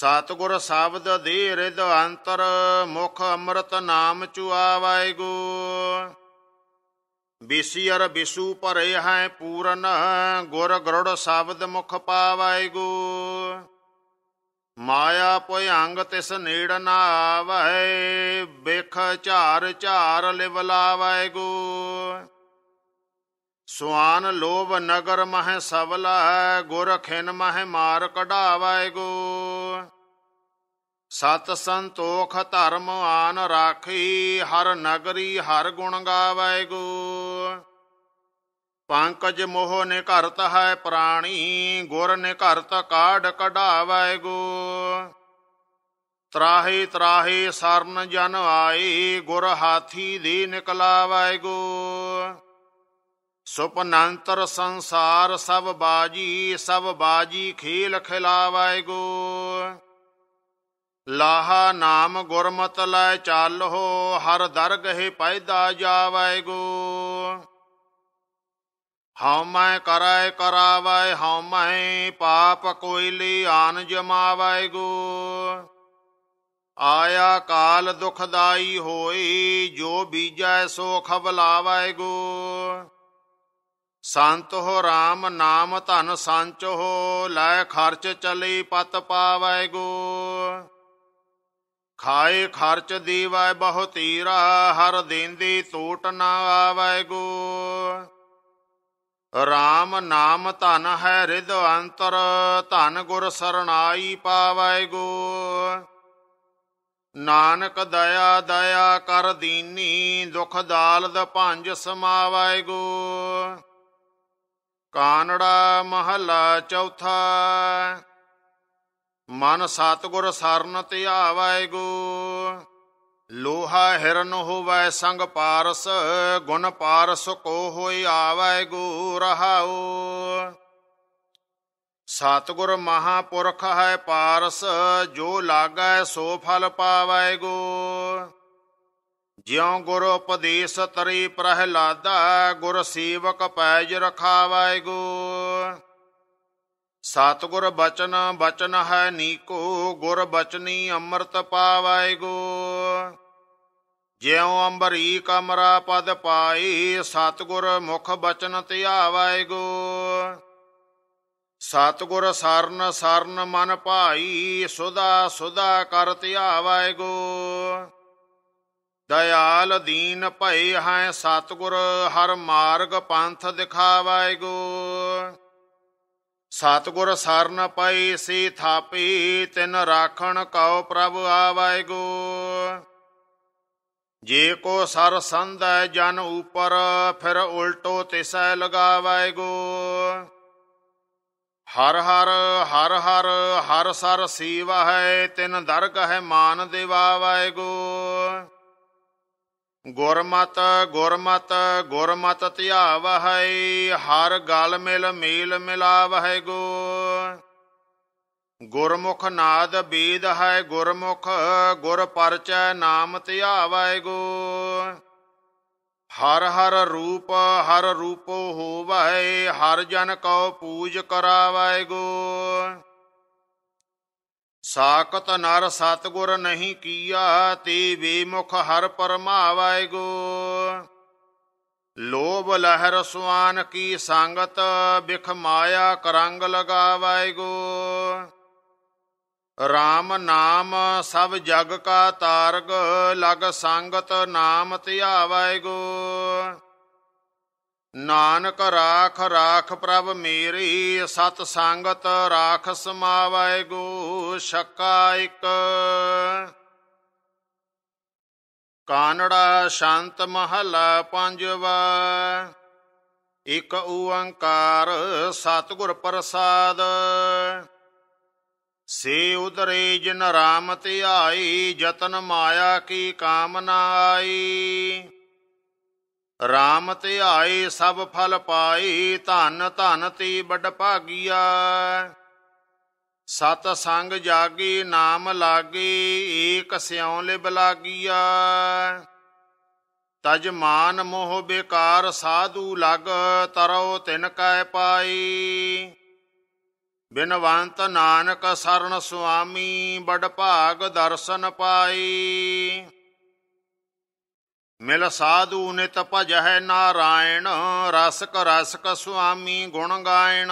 ਸਤਗੁਰ ਸ਼ਬਦ ਦੇ ਰਿਦ ਅੰਤਰ ਮੁਖ ਅੰਮ੍ਰਿਤ ਨਾਮ ਚੁਆਵੈ ਗੋ ਬਿਸੀਰ ਬਿਸੂ ਪਰੇ ਹੈ ਪੂਰਨ ਗੁਰ ਗਰੜ ਸ਼ਬਦ ਮੁਖ ਪਾਵੈ ਗੋ ਮਾਇਆ ਭੁਯੰਗ ਤਿਸ ਨੇੜ ਨਾ ਆਵੈ ਬਿਖ ਝਾਰ ਝਾਰ ਲਿਵ ਲਾਵੈ ਗੋ ਸੁਆਨ ਲੋਭ ਨਗਰ ਮਹਿ ਸਵਲਾ ਗੁਰ ਖਿਨ ਮਹਿ ਮਾਰ ਕਢਾਵੈ ਗੋ ਸਤ ਸੰਤੋਖ ਧਰਮ ਆਨ ਰਾਖੀ ਹਰ ਨਗਰੀ ਹਰ ਗੁਣ ਗਾਵੈ ਗੋ ਪੰਕਜ ਮੋਹ ਨੇ ਘਰਤ ਹੈ ਪ੍ਰਾਣੀ ਗੁਰ ਨੇ ਘਰਤ ਕਾੜ ਕਢਾਵੈ ਗੋ ਤਰਾਹੀ ਤਰਾਹੀ ਸਰਨ ਜਨ ਆਈ ਗੁਰ ਹਾਥੀ ਦੀ ਨਿਕਲਾਵੈ ਗੋ ਸੁਪਨੰਤਰ ਸੰਸਾਰ ਸਭ ਬਾਜੀ ਸਭ ਬਾਜੀ ਖੇਲ ਖਿਲਾਵੈ ਗੋ ਲਾਹਾ ਨਾਮ ਗੁਰਮਤ ਲੈ ਚਾਲੋ ਹਰ ਦਰਗਹਿ ਪੈਦਾ ਜਾਵੈ ਗੋ ਹਉਮੈ ਕਰੈ ਕਰਾਵੈ ਹਉਮੈ ਪਾਪ ਕੋਈ ਲੀ ਆਨ ਜਮਾਵੈ ਗੋ ਆਇਆ ਕਾਲ ਦੁਖਦਾਈ ਹੋਈ ਜੋ ਬੀਜੈ ਸੋ ਖਵਲਾਵੈ ਗੋ ਸੰਤ ਹੋ RAM ਨਾਮ ਧਨ ਸੰਚ ਹੋ ਲੈ ਖਰਚ ਚਲੀ ਪਤ ਪਾਵੈ ਗੋ ਖਾਏ ਖਰਚ ਦੀਵੈ ਬਹੁ ਤੀਰਾ ਹਰ ਦੇਂਦੀ ਟੂਟ ਨਾ ਆਵੈ ਗੋ ਰਾਮ ਨਾਮ ਧਨ ਹੈ ਰਿਧ ਅੰਤਰ ਧਨ ਗੁਰ ਸਰਣਾਈ ਪਾਵੈ ਗੋ ਨਾਨਕ ਦਇਆ ਦਇਆ ਕਰ ਦੀਨੀ ਦੁਖ ਦਾਲਦ ਭੰਜ ਸਮਾਵੈ ਗੋ ਕਾਨੜਾ ਮਹਲਾ ਚੌਥਾ ਮਨ ਸਤਗੁਰ ਸਰਨ ਧਿਆਵੈ ਗੋ ਲੋਹਾ ਹਿਰਨ ਹੋਵੈ ਸੰਗ ਪਾਰਸ ਗੁਣ ਪਾਰਸ ਕੋ ਹੋਈ ਆਵੈ ਗੂ ਰਹਾਉ ਸਤਗੁਰ ਮਹਾਪੁਰਖ ਹੈ ਪਾਰਸ ਜੋ ਲਾਗੈ ਸੋ ਫਲ ਪਾਵੈ ਗੂ ਜਿਉ ਗੁਰ ਉਪਦੇਸ ਤਰੀ ਪ੍ਰਹਿਲਾਦਾ ਗੁਰ ਸੇਵਕ ਪੈਜ ਰਖਾਵੈ ਗੂ ਸਤਗੁਰ ਬਚਨ ਬਚਨ ਹੈ ਨੀਕੋ ਗੁਰ ਬਚਨੀ ਅੰਮ੍ਰਿਤ ਪਾਵੈ ਗੂ ਜਿਉ ਅੰਬਰੀ ਕਮਰਾ ਪਦ ਪਾਈ ਸਤਗੁਰ ਮੁਖ ਬਚਨ ਧਿਆਵੈ ਗੋ ਸਤਗੁਰ ਸਰਨ ਸਰਨ ਮਨ ਭਾਈ ਸੁਦਾ ਸੁਦਾ ਕਰ ਧਿਆਵੈ ਗੋ ਦਇਆਲ ਦੀਨ ਭਈ ਹੈ ਸਤਗੁਰ ਹਰ ਮਾਰਗ ਪੰਥ ਦਿਖਾਵੈ ਗੋ ਸਤਗੁਰ ਸਰਨ ਪਾਈ ਸੀ ਥਾਪੀ ਤਿਨ ਰਾਖਣ ਕਉ ਪ੍ਰਭ ਆਵੈ ਗੋ ਜੇ ਕੋ ਸਰ ਸੰਧੈ ਜਨ ਉਪਰ ਫਿਰ ਉਲਟੋ ਤਿਸੈ ਲਗਾਵੈ ਗੋ ਹਰ ਹਰ ਹਰ ਹਰ ਹਰ ਸਰ ਸੀਵਾ ਹੈ ਤਿਨ ਦਰਗ ਹੈ ਮਾਨ ਦਿਵਾਵੈ ਗੋ ਗੁਰਮਤ ਗੁਰਮਤ ਗੁਰਮਤ ਧਿਆਵ ਹੈ ਹਰ ਗਲ ਮਿਲ ਮੇਲ ਮਿਲਾਵ ਹੈ ਗੋ ਗੁਰਮੁਖ ਨਾਦ ਬੀਦ ਹੈ ਗੁਰਮੁਖ ਗੁਰ ਪਰਚੈ ਨਾਮ ਧਿਆਵੈ ਗੋ ਹਰ ਹਰ ਰੂਪ ਹਰ ਰੂਪੋ ਹੋਵੈ ਹਰ ਜਨ ਕਉ ਪੂਜ ਕਰਾਵੈ ਗੋ ਸਾਕਤ ਨਰ ਸਤਗੁਰ ਨਹੀਂ ਕੀਆ ਤੇ ਮੁਖ ਹਰ ਪਰਮਾਵੈ ਗੋ ਲੋਭ ਲਹਿਰ ਸੁਆਨ ਕੀ ਸੰਗਤ ਬਿਖ ਮਾਇਆ ਕਰੰਗ ਲਗਾਵੈ ਗੋ ਰਾਮ ਨਾਮ ਸਭ ਜਗ ਕਾ ਤਾਰਗ ਲਗ ਸੰਗਤ ਨਾਮ ਧਿਆਵੈ ਗੋ ਨਾਨਕ ਰਾਖ ਰਾਖ ਪ੍ਰਭ ਮੇਰੀ ਸਤ ਸੰਗਤ ਰਾਖ ਸਮਾਵੈ ਗੋ ਸ਼ਕਾ ਇਕ ਕਾਨੜਾ ਸ਼ਾਂਤ ਮਹਲਾ ਪੰਜਵਾ ਇਕ ਓੰਕਾਰ ਸਤਗੁਰ ਪ੍ਰਸਾਦ ਸੇ ਉਦਰੇ ਜਨ ਰਾਮ ਧਿਆਈ ਜਤਨ ਮਾਇਆ ਕੀ ਕਾਮਨਾ ਆਈ ਰਾਮ ਧਿਆਈ ਸਭ ਫਲ ਪਾਈ ਧਨ ਧਨ ਤੀ ਬੜ ਭਾਗੀਆ ਸਤ ਸੰਗ ਜਾਗੀ ਨਾਮ ਲਾਗੀ ਏਕ ਸਿਉ ਲਿਬ ਲਾਗੀਆ ਤਜ ਮਾਨ ਮੋਹ ਬੇਕਾਰ ਸਾਧੂ ਲਗ ਤਰੋ ਤਿਨ ਕੈ ਪਾਈ ਬਿਨਵੰਤ ਨਾਨਕ ਸਰਨ ਸੁਆਮੀ ਬੜ ਭਾਗ ਦਰਸ਼ਨ ਪਾਈ ਮਿਲ ਸਾਧੂ ਨਿਤ ਭਜਹਿ ਨਾਰਾਇਣ ਰਸਕ ਰਸਕ ਸੁਆਮੀ ਗੁਣ ਗਾਇਣ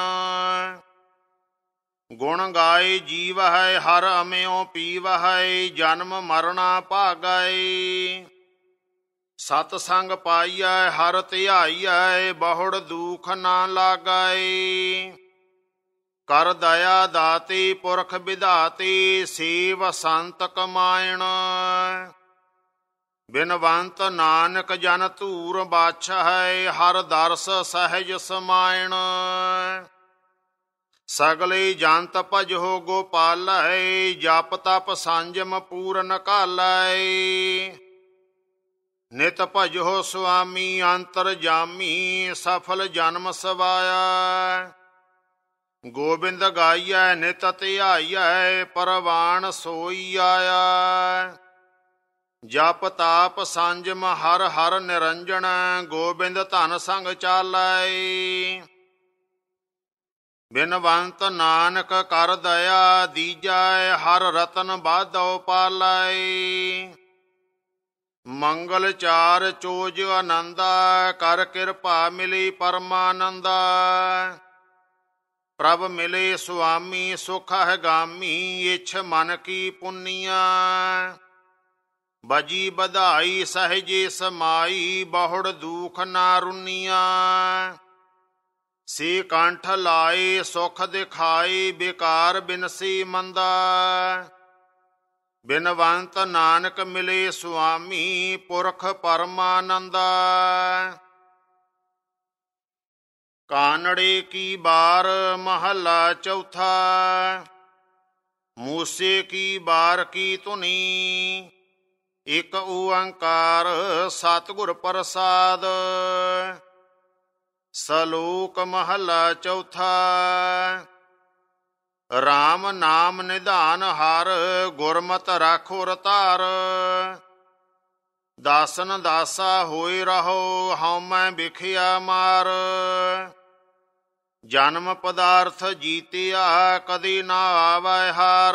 ਗੁਣ ਗਾਏ ਜੀਵ ਹੈ ਹਰ ਅਮਿਓ ਪੀਵ ਹੈ ਜਨਮ ਮਰਣਾ ਭਾਗੈ ਸਤ ਸੰਗ ਪਾਈਐ ਹਰ ਧਿਆਈਐ ਬਹੁੜ ਦੁਖ ਨਾ ਲਾਗੈ ਕਰ ਦਇਆ ਦਾਤੀ ਪੁਰਖ ਵਿਧਾਤੀ ਸੇਵ ਸੰਤ ਕਮਾਇਣ ਬਿਨਵੰਤ ਨਾਨਕ ਜਨ ਧੂਰ ਹੈ ਹਰ ਦਰਸ ਸਹਿਜ ਸਮਾਇਣ ਸਗਲੇ ਜੰਤ ਗੋਪਾਲ ਹੈ ਜਪ ਤਪ ਸੰਜਮ ਪੂਰਨ ਕਾਲੈ ਨਿਤ ਹੋ ਸੁਆਮੀ ਅੰਤਰ ਜਾਮੀ ਸਫਲ ਜਨਮ ਸਵਾਇਆ ਗੋਬਿੰਦ ਗਾਈਐ ਨਿਤ ਧਿਆਈਐ ਪਰਵਾਨ ਸੋਈ ਆਇਆ ਜਪ ਤਾਪ ਸੰਜਮ ਹਰ ਹਰ ਨਿਰੰਜਣ ਗੋਬਿੰਦ ਧਨ ਸੰਗ ਚਾਲੈ ਬਿਨਵੰਤ ਨਾਨਕ ਕਰ ਦਇਆ ਦੀਜੈ ਹਰ ਰਤਨ ਬਾਧਉ ਪਾਲੈ ਮੰਗਲ ਚਾਰ ਚੋਜ ਆਨੰਦਾ ਕਰ ਕਿਰਪਾ ਮਿਲੀ ਪਰਮਾਨੰਦਾ ਪ੍ਰਭ ਮਿਲੇ ਸੁਆਮੀ ਸੁਖ ਹੈ ਗਾਮੀ ਇਛ ਮਨ ਕੀ ਪੁੰਨੀਆ ਬਜੀ ਬਧਾਈ ਸਹਜੇ ਸਮਾਈ ਬਹੁੜ ਦੁਖ ਨਾ ਰੁੰਨੀਆ ਸੇ ਕੰਠ ਲਾਏ ਸੁਖ ਦਿਖਾਈ ਬੇਕਾਰ ਬਿਨਸੀ ਮੰਦਾ ਬਿਨਵੰਤ ਨਾਨਕ ਮਿਲੇ ਸੁਆਮੀ ਪੁਰਖ ਪਰਮਾਨੰਦਾ ਕਾਨੜੇ ਕੀ ਬਾਰ ਮਹੱਲਾ ਚੌਥਾ ਮੂਸੇ ਕੀ ਬਾਰ ਕੀ ਧੁਨੀ ਇਕ ਓੰਕਾਰ ਸਤਗੁਰ ਪ੍ਰਸਾਦ ਸਲੋਕ ਮਹੱਲਾ ਚੌਥਾ RAM ਨਾਮ ਨਿਧਾਨ ਹਰ ਗੁਰਮਤ ਰਾਖੋ ਰਤਾਰ ਦਾਸਨ ਦਾਸਾ ਹੋਏ ਰਹੋ ਹਉ ਮੈਂ ਵਿਖਿਆ ਮਾਰ ਜਨਮ ਪਦਾਰਥ ਜੀਤਿਆ ਕਦੀ ਨਾ ਆਵੈ ਹਾਰ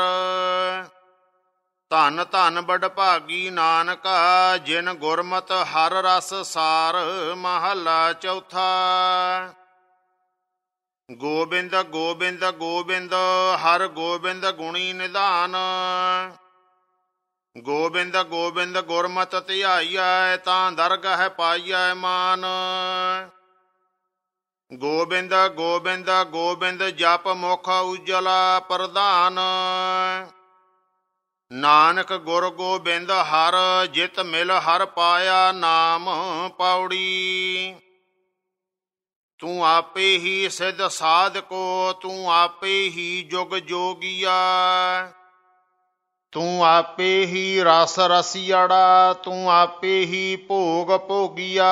ਧਨ ਧਨ ਬੜ ਭਾਗੀ ਨਾਨਕਾ ਜਿਨ ਗੁਰਮਤ ਹਰ ਰਸ ਸਾਰ ਮਹਲਾ ਚੌਥਾ ਗੋਬਿੰਦ ਗੋਬਿੰਦ ਗੋਬਿੰਦ ਹਰ ਗੋਬਿੰਦ ਗੁਣੀ ਨਿਧਾਨ ਗੋਬਿੰਦ ਗੋਬਿੰਦ ਗੁਰਮਤ ਧਿਆਈਐ ਤਾਂ ਦਰਗਹਿ ਪਾਈਐ ਮਾਨ ਗੋਬਿੰਦ ਗੋਬਿੰਦ ਗੋਬਿੰਦ ਜਪ ਮੁਖ ਉਜਲਾ ਪ੍ਰਧਾਨ ਨਾਨਕ ਗੁਰ ਗੋਬਿੰਦ ਹਰ ਜਿਤ ਮਿਲ ਹਰ ਪਾਇਆ ਨਾਮ ਪੌੜੀ ਤੂੰ ਆਪੇ ਹੀ ਸਿੱਧ ਸਾਧਕੋ ਤੂੰ ਆਪੇ ਹੀ ਜੁਗ ਜੋਗੀਆ ਤੂੰ ਆਪੇ ਹੀ ਰਸ ਰਸੀੜਾ ਤੂੰ ਆਪੇ ਹੀ ਭੋਗ ਭੋਗੀਆ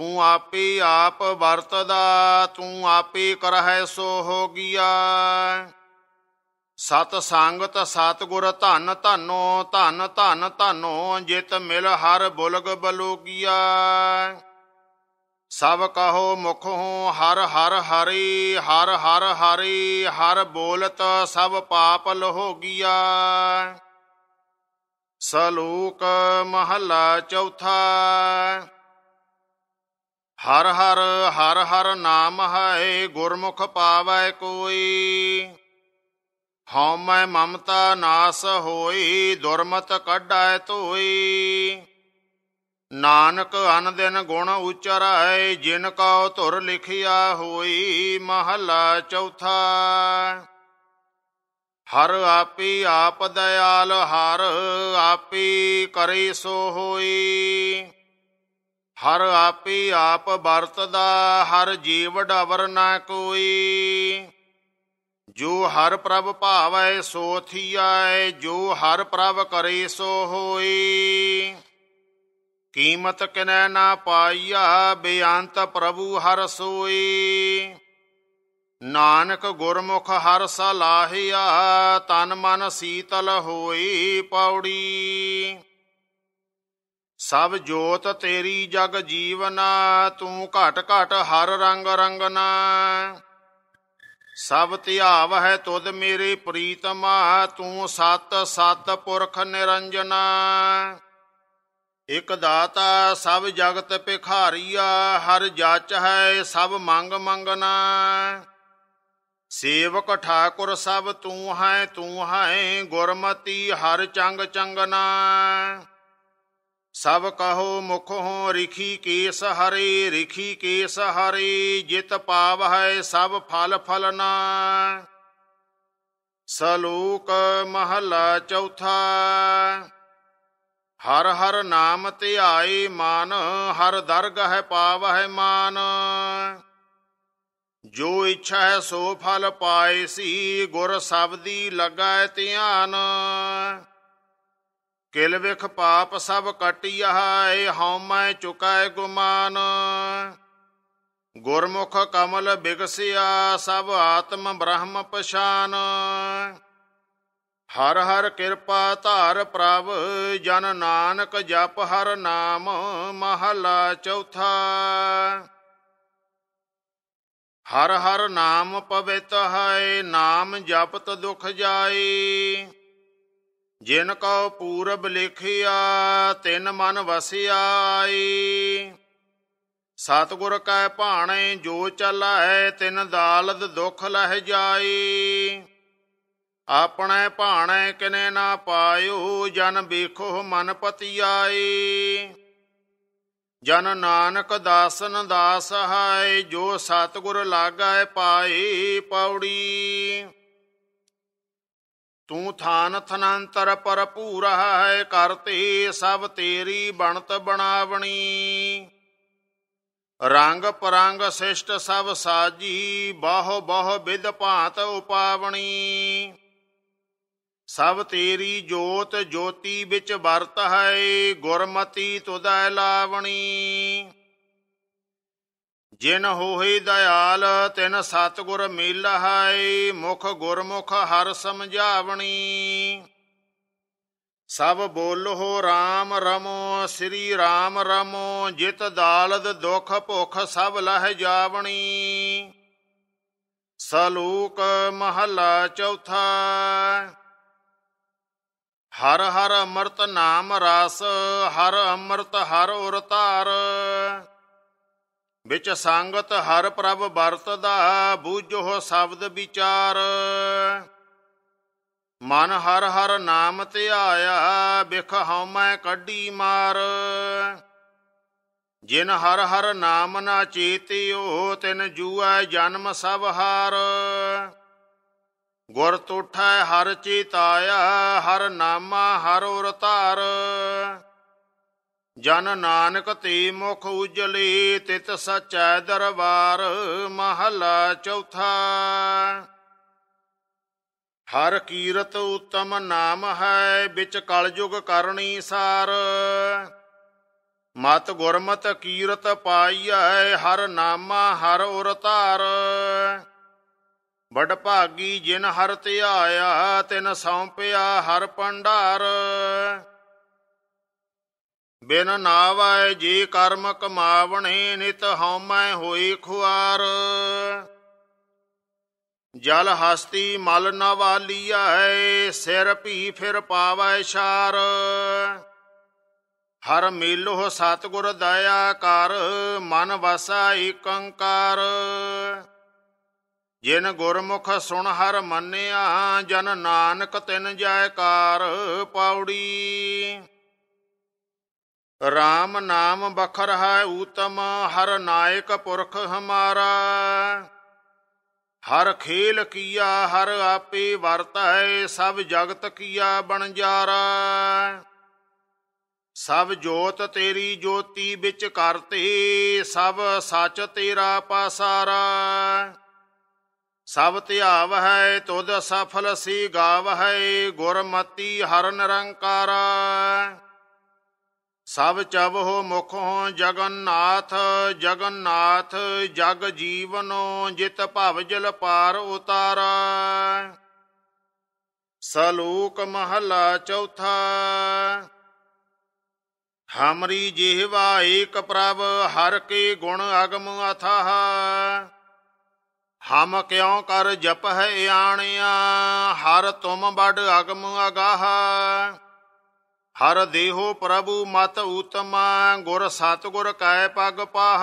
ਤੂੰ ਆਪੇ ਆਪ ਵਰਤਦਾ ਤੂੰ ਆਪੇ ਕਰਹਿ ਸੋ ਹੋ ਗਿਆ ਸਤ ਸੰਗਤ ਸਤ ਗੁਰ ਧਨ ਧਨੋ ਧਨ ਧਨ ਧਨੋ ਜਿਤ ਮਿਲ ਹਰ ਬੁਲਗ ਬਲੋਗਿਆ ਸਭ ਕਹੋ ਮੁਖ ਹੋ ਹਰ ਹਰ ਹਰੀ ਹਰ ਹਰ ਹਰੀ ਹਰ ਬੋਲਤ ਸਭ ਪਾਪ ਗਿਆ ਸਲੂਕ ਮਹਲਾ ਚੌਥਾ ਹਰ ਹਰ ਹਰ ਹਰ ਨਾਮ ਹੈ ਗੁਰਮੁਖ ਪਾਵੈ ਕੋਈ ਹਉ ਮੈਂ ਮਮਤਾ ਨਾਸ ਹੋਈ ਦੁਰਮਤ ਕੱਢੈ ਧੋਈ ਨਾਨਕ ਅਨ ਦਿਨ ਗੁਣ ਉਚਰੈ ਜਿਨ ਕਉ ਧੁਰ ਲਿਖਿਆ ਹੋਈ ਮਹਲਾ ਚੌਥਾ ਹਰ ਆਪੀ ਆਪ ਦਇਆਲ ਹਰ ਆਪੀ ਕਰੇ ਸੋ ਹੋਈ ਹਰ ਆਪੇ ਆਪ ਵਰਤਦਾ ਹਰ ਜੀਵ ਡਵਰ ਨਾ ਕੋਈ ਜੋ ਹਰ ਪ੍ਰਭ ਭਾਵੈ ਸੋ ਥੀਐ ਜੋ ਹਰ ਪ੍ਰਭ ਕਰੇ ਸੋ ਹੋਈ ਕੀਮਤ ਕਿਨੈ ਨਾ ਪਾਈਆ ਬਿਆੰਤ ਪ੍ਰਭੂ ਹਰ ਸੋਈ ਨਾਨਕ ਗੁਰਮੁਖ ਹਰ ਸਲਾਹਿਆ ਤਨ ਮਨ ਸੀਤਲ ਹੋਈ ਪੌੜੀ ਸਭ ਜੋਤ ਤੇਰੀ ਜਗ ਜੀਵਨਾ ਤੂੰ ਘਟ ਘਟ ਹਰ ਰੰਗ ਰੰਗਨਾ ਸਭ ਧਿਆਵ ਹੈ ਤੁਧ ਮੇਰੇ ਪ੍ਰੀਤਮਾ ਤੂੰ ਸਤ ਸਤ ਪੁਰਖ ਨਿਰੰਜਨਾ ਇਕ ਦਾਤਾ ਸਭ ਜਗਤ ਭਿਖਾਰੀਆ ਹਰ ਜਾਚ ਹੈ ਸਭ ਮੰਗ ਮੰਗਨਾ ਸੇਵਕ ਠਾਕੁਰ ਸਭ ਤੂੰ ਹੈ ਤੂੰ ਹੈ ਗੁਰਮਤੀ ਹਰ ਚੰਗ ਚੰਗਨਾ ਸਭ ਕਹੋ ਮੁਖ ਹੋ ਰਿਖੀ ਕੇਸ ਹਰੇ ਰਿਖੀ ਕੇਸ ਹਰੇ ਜਿਤ ਪਾਵ ਹੈ ਸਭ ਫਲ ਫਲਨਾ ਸਲੋਕ ਮਹਲਾ ਚੌਥਾ ਹਰ ਹਰ ਨਾਮ ਧਿਆਏ ਮਾਨ ਹਰ ਦਰਗ ਹੈ ਪਾਵ ਹੈ ਮਾਨ ਜੋ ਇੱਛਾ ਹੈ ਸੋ ਫਲ ਪਾਏ ਸੀ ਗੁਰ ਸਬਦੀ ਲਗਾਏ ਧਿਆਨ ਕਿਲ ਵਿਖ ਪਾਪ ਸਭ ਆਏ ਹਉ ਹਉਮੈ ਚੁਕਾਇ ਗੁਮਾਨ ਗੁਰਮੁਖ ਕਮਲ ਬਿਗਸਿਆ ਸਭ ਆਤਮ ਬ੍ਰਹਮ ਪਛਾਨ ਹਰ ਹਰ ਕਿਰਪਾ ਧਾਰ ਪ੍ਰਭ ਜਨ ਨਾਨਕ ਜਪ ਹਰ ਨਾਮ ਮਹਲਾ ਚੌਥਾ ਹਰ ਹਰ ਨਾਮ ਪਵਿੱਤ ਹੈ ਨਾਮ ਜਪਤ ਦੁਖ ਜਾਏ ਜਿਨ ਕਉ ਪੂਰਬ ਲਿਖਿਆ ਤਿਨ ਮਨ ਵਸਿਆਈ ਸਤਗੁਰ ਕੈ ਭਾਣੇ ਜੋ ਚਲੈ ਤਿਨ ਦਾਲਦ ਦੁਖ ਲਹਿ ਜਾਈ ਆਪਣੇ ਭਾਣੇ ਕਿਨੇ ਨਾ ਪਾਇਓ ਜਨ ਬੇਖੋ ਮਨ ਪਤਿਆਈ ਜਨ ਨਾਨਕ ਦਾਸਨ ਦਾਸ ਹੈ ਜੋ ਸਤਗੁਰ ਲਾਗੈ ਪਾਈ ਪੌੜੀ ਤੂੰ ਥਾਨ ਥਨੰਤਰ ਪਰਪੂਰ ਹੈ ਕਰਤੇ ਸਭ ਤੇਰੀ ਬਣਤ ਬਣਾਵਣੀ ਰੰਗ ਪਰੰਗ ਸਿਸ਼ਟ ਸਭ ਸਾਜੀ ਬਾਹੋ ਬਾਹੋ ਵਿਦ ਭਾਂਤ ਉਪਾਵਣੀ ਸਭ ਤੇਰੀ ਜੋਤ ਜੋਤੀ ਵਿੱਚ ਵਰਤ ਹੈ ਗੁਰਮਤੀ ਤੁਦੈ ਲਾਵਣੀ ਜਿਨ ਹੋਈ ਦਇਆਲ ਤਿਨ ਸਤਗੁਰ ਮਿਲਹਾਈ ਮੁਖ ਗੁਰਮੁਖ ਹਰ ਸਮਝਾਵਣੀ ਸਭ ਬੋਲੋ ਰਾਮ ਰਮੋ ਸ੍ਰੀ ਰਾਮ ਰਮੋ ਜਿਤ ਦਾਲਦ ਦੁਖ ਭੁਖ ਸਭ ਲਹਿ ਜਾਵਣੀ ਸਲੂਕ ਮਹਲਾ ਚੌਥਾ ਹਰ ਹਰ ਅਮਰਤ ਨਾਮ ਰਸ ਹਰ ਅਮਰਤ ਹਰ ਉਰਤਾਰ ਵਿੱਚ ਸੰਗਤ ਹਰ ਪ੍ਰਭ ਵਰਤਦਾ ਬੂਝੋ ਸ਼ਬਦ ਵਿਚਾਰ ਮਨ ਹਰ ਹਰ ਨਾਮ ਧਿਆਇਆ ਬਿਖ ਮੈਂ ਕੱਢੀ ਮਾਰ ਜਿਨ ਹਰ ਹਰ ਨਾਮ ਨਾ ਚੀਤਿਓ ਤਿਨ ਜੂਐ ਜਨਮ ਸਭ ਹਾਰ ਗੁਰ ਤੁਠੈ ਹਰ ਚੀਤਾਇ ਹਰ ਨਾਮਾ ਹਰ ਉਰਤਾਰ ਜਨ ਨਾਨਕ ਤੇ ਮੁਖ ਉਜਲੇ ਤਿਤ ਸਚੈ ਦਰਬਾਰ ਮਹਲਾ ਚੌਥਾ ਹਰ ਕੀਰਤ ਉਤਮ ਨਾਮ ਹੈ ਵਿੱਚ ਕਲਯੁਗ ਕਰਨੀ ਸਾਰ ਮਤ ਗੁਰਮਤ ਕੀਰਤ ਪਾਈਐ ਹਰ ਨਾਮਾ ਹਰ ਉਰ ਧਾਰ ਬੜ ਭਾਗੀ ਜਿਨ ਹਰ ਧਿਆਇਆ ਤਿਨ ਸੌਂਪਿਆ ਹਰ ਪੰਡਾਰ ਬਿਨ ਨਾਵੈ ਜੀ ਕਰਮ ਕਮਾਵਣੇ ਨਿਤ ਹਉਮੈ ਹੋਈ ਖੁਆਰ ਜਲ ਹਸਤੀ ਮਲ ਨਵਾਲੀਆ ਹੈ ਸਿਰ ਭੀ ਫਿਰ ਪਾਵੈ ਸ਼ਾਰ ਹਰ ਮੇਲੋ ਸਤਗੁਰ ਦਇਆ ਕਰ ਮਨ ਵਸਾ ਏਕੰਕਾਰ ਜਿਨ ਗੁਰਮੁਖ ਸੁਣ ਹਰ ਮੰਨਿਆ ਜਨ ਨਾਨਕ ਤਿਨ ਜੈਕਾਰ ਪਾਉੜੀ ਰਾਮ ਨਾਮ ਬਖਰ ਹੈ ਊਤਮ ਹਰ ਨਾਇਕ ਪੁਰਖ ਹਮਾਰਾ ਹਰ ਖੇਲ ਕੀਆ ਹਰ ਆਪੇ ਵਰਤੈ ਸਭ ਜਗਤ ਕੀਆ ਬਣਜਾਰਾ ਸਭ ਜੋਤ ਤੇਰੀ ਜੋਤੀ ਵਿੱਚ ਕਰਤੇ ਸਭ ਸੱਚ ਤੇਰਾ ਪਾਸਾਰਾ ਸਭ ਧਿਆਵ ਹੈ ਤੁਧ ਸਫਲ ਸੀ ਗਾਵ ਹੈ ਗੁਰਮਤੀ ਹਰ ਨਿਰੰਕਾਰਾ ਸਭ ਚਵਹੁ ਮੁਖ ਹੋ ਜਗਨਨਾਥ ਜਗਨਨਾਥ ਜਗ ਜੀਵਨੋ ਜਿਤ ਭਵ ਜਲ ਪਾਰ ਉਤਾਰ ਸਲੋਕ ਮਹਲਾ ਚੌਥਾ ਹਮਰੀ ਜਿਹਵਾ ਏਕ ਪ੍ਰਭ ਹਰ ਕੇ ਗੁਣ ਅਗਮ ਅਥਾਹ ਹਮ ਕਿਉ ਕਰ ਜਪ ਹੈ ਆਣਿਆ ਹਰ ਤੁਮ ਬੜ ਅਗਮ ਅਗਾਹ ਹਰ ਦੇਹੋ ਪ੍ਰਭੂ ਮਤ ਉਤਮ ਗੁਰ ਸਤ ਗੁਰ ਕੈ ਪਗ ਪਾਹ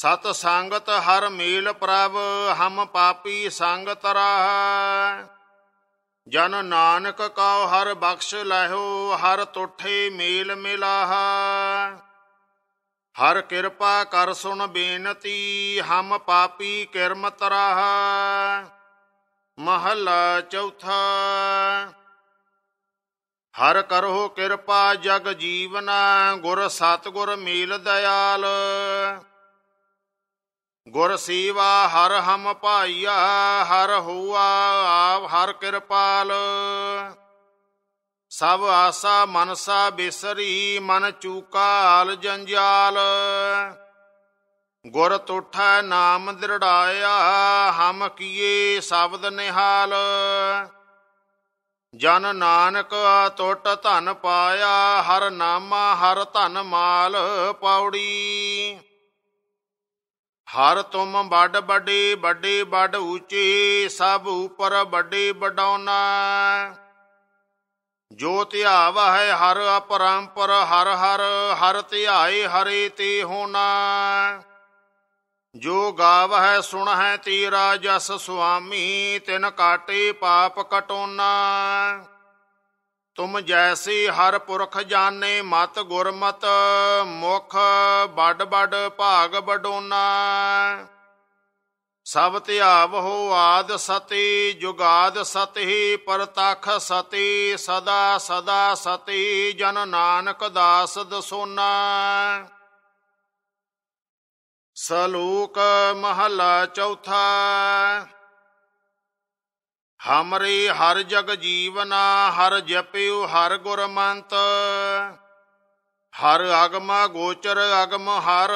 ਸਤ ਸੰਗਤ ਹਰ ਮੇਲ ਪ੍ਰਭ ਹਮ ਪਾਪੀ ਸੰਗ ਤਰਾਹ ਜਨ ਨਾਨਕ ਕਉ ਹਰ ਬਖਸ਼ ਲਹਿਓ ਹਰ ਟੁੱਠੇ ਮੇਲ ਮਿਲਾਹ ਹਰ ਕਿਰਪਾ ਕਰ ਸੁਣ ਬੇਨਤੀ ਹਮ ਪਾਪੀ ਕਿਰਮ ਤਰਾ ਮਹਲਾ ਚੌਥਾ ਹਰ ਕਰੋ ਕਿਰਪਾ ਜਗ ਜੀਵਨਾ ਗੁਰ ਸਤਗੁਰ ਮੀਲ ਦਿਆਲ ਗੁਰ ਸੇਵਾ ਹਰ ਹਮ ਭਾਈਆ ਹਰ ਹੋਆ ਆਪ ਹਰ ਕਿਰਪਾਲ ਸਭ ਆਸਾ ਮਨਸਾ ਬਿਸਰੀ ਮਨ ਚੂਕਾਲ ਜੰਜਾਲ ਗੁਰ ਤੋਠਾ ਨਾਮ ਦਿੜਾਇਆ ਹਮ ਕੀਏ ਸ਼ਬਦ ਨਿਹਾਲ ਜਨ ਨਾਨਕ ਟੁੱਟ ਧਨ ਪਾਇਆ ਹਰ ਨਾਮਾ ਹਰ ਧਨ ਮਾਲ ਪੌੜੀ ਹਰ ਤੁਮ ਵੱਡ ਵੱਡੇ ਵੱਡੇ ਵੱਡ ਉੱਚੇ ਸਭ ਉਪਰ ਵੱਡੇ ਵਡਾਉਨਾ ਜੋ ਧਿਆਵ ਹੈ ਹਰ ਅਪਰੰਪਰ ਹਰ ਹਰ ਹਰ ਧਿਆਏ ਹਰੇ ਤੇ ਹੋਣਾ ਜੋ ਗਾਵਹਿ ਸੁਣਹਿ ਤੀਰਾ ਜਸ ਸੁਆਮੀ ਤਿਨ ਕਾਟੇ ਪਾਪ ਕਟੋਨਾ ਤੁਮ ਜੈਸੀ ਹਰ ਪੁਰਖ ਜਾਣੇ ਮਤ ਗੁਰਮਤ ਮੁਖ ਬੜ ਬੜ ਭਾਗ ਬਡੋਨਾ ਸਭ ਧਿਆਵ ਹੋ ਆਦ ਸਤੀ ਜੁਗਾਦ ਸਤਹੀ ਪਰਤਖ ਸਤੀ ਸਦਾ ਸਦਾ ਸਤੀ ਜਨ ਨਾਨਕ ਦਾਸ ਦਸੋਨਾ ਸਲੋਕ ਮਹਲਾ ਚੌਥਾ ਹਮਰੇ ਹਰ ਜਗ ਜੀਵਨਾ ਹਰ ਜਪਿਉ ਹਰ ਗੁਰ ਮੰਤ ਹਰ ਅਗਮ ਗੋਚਰ ਅਗਮ ਹਰ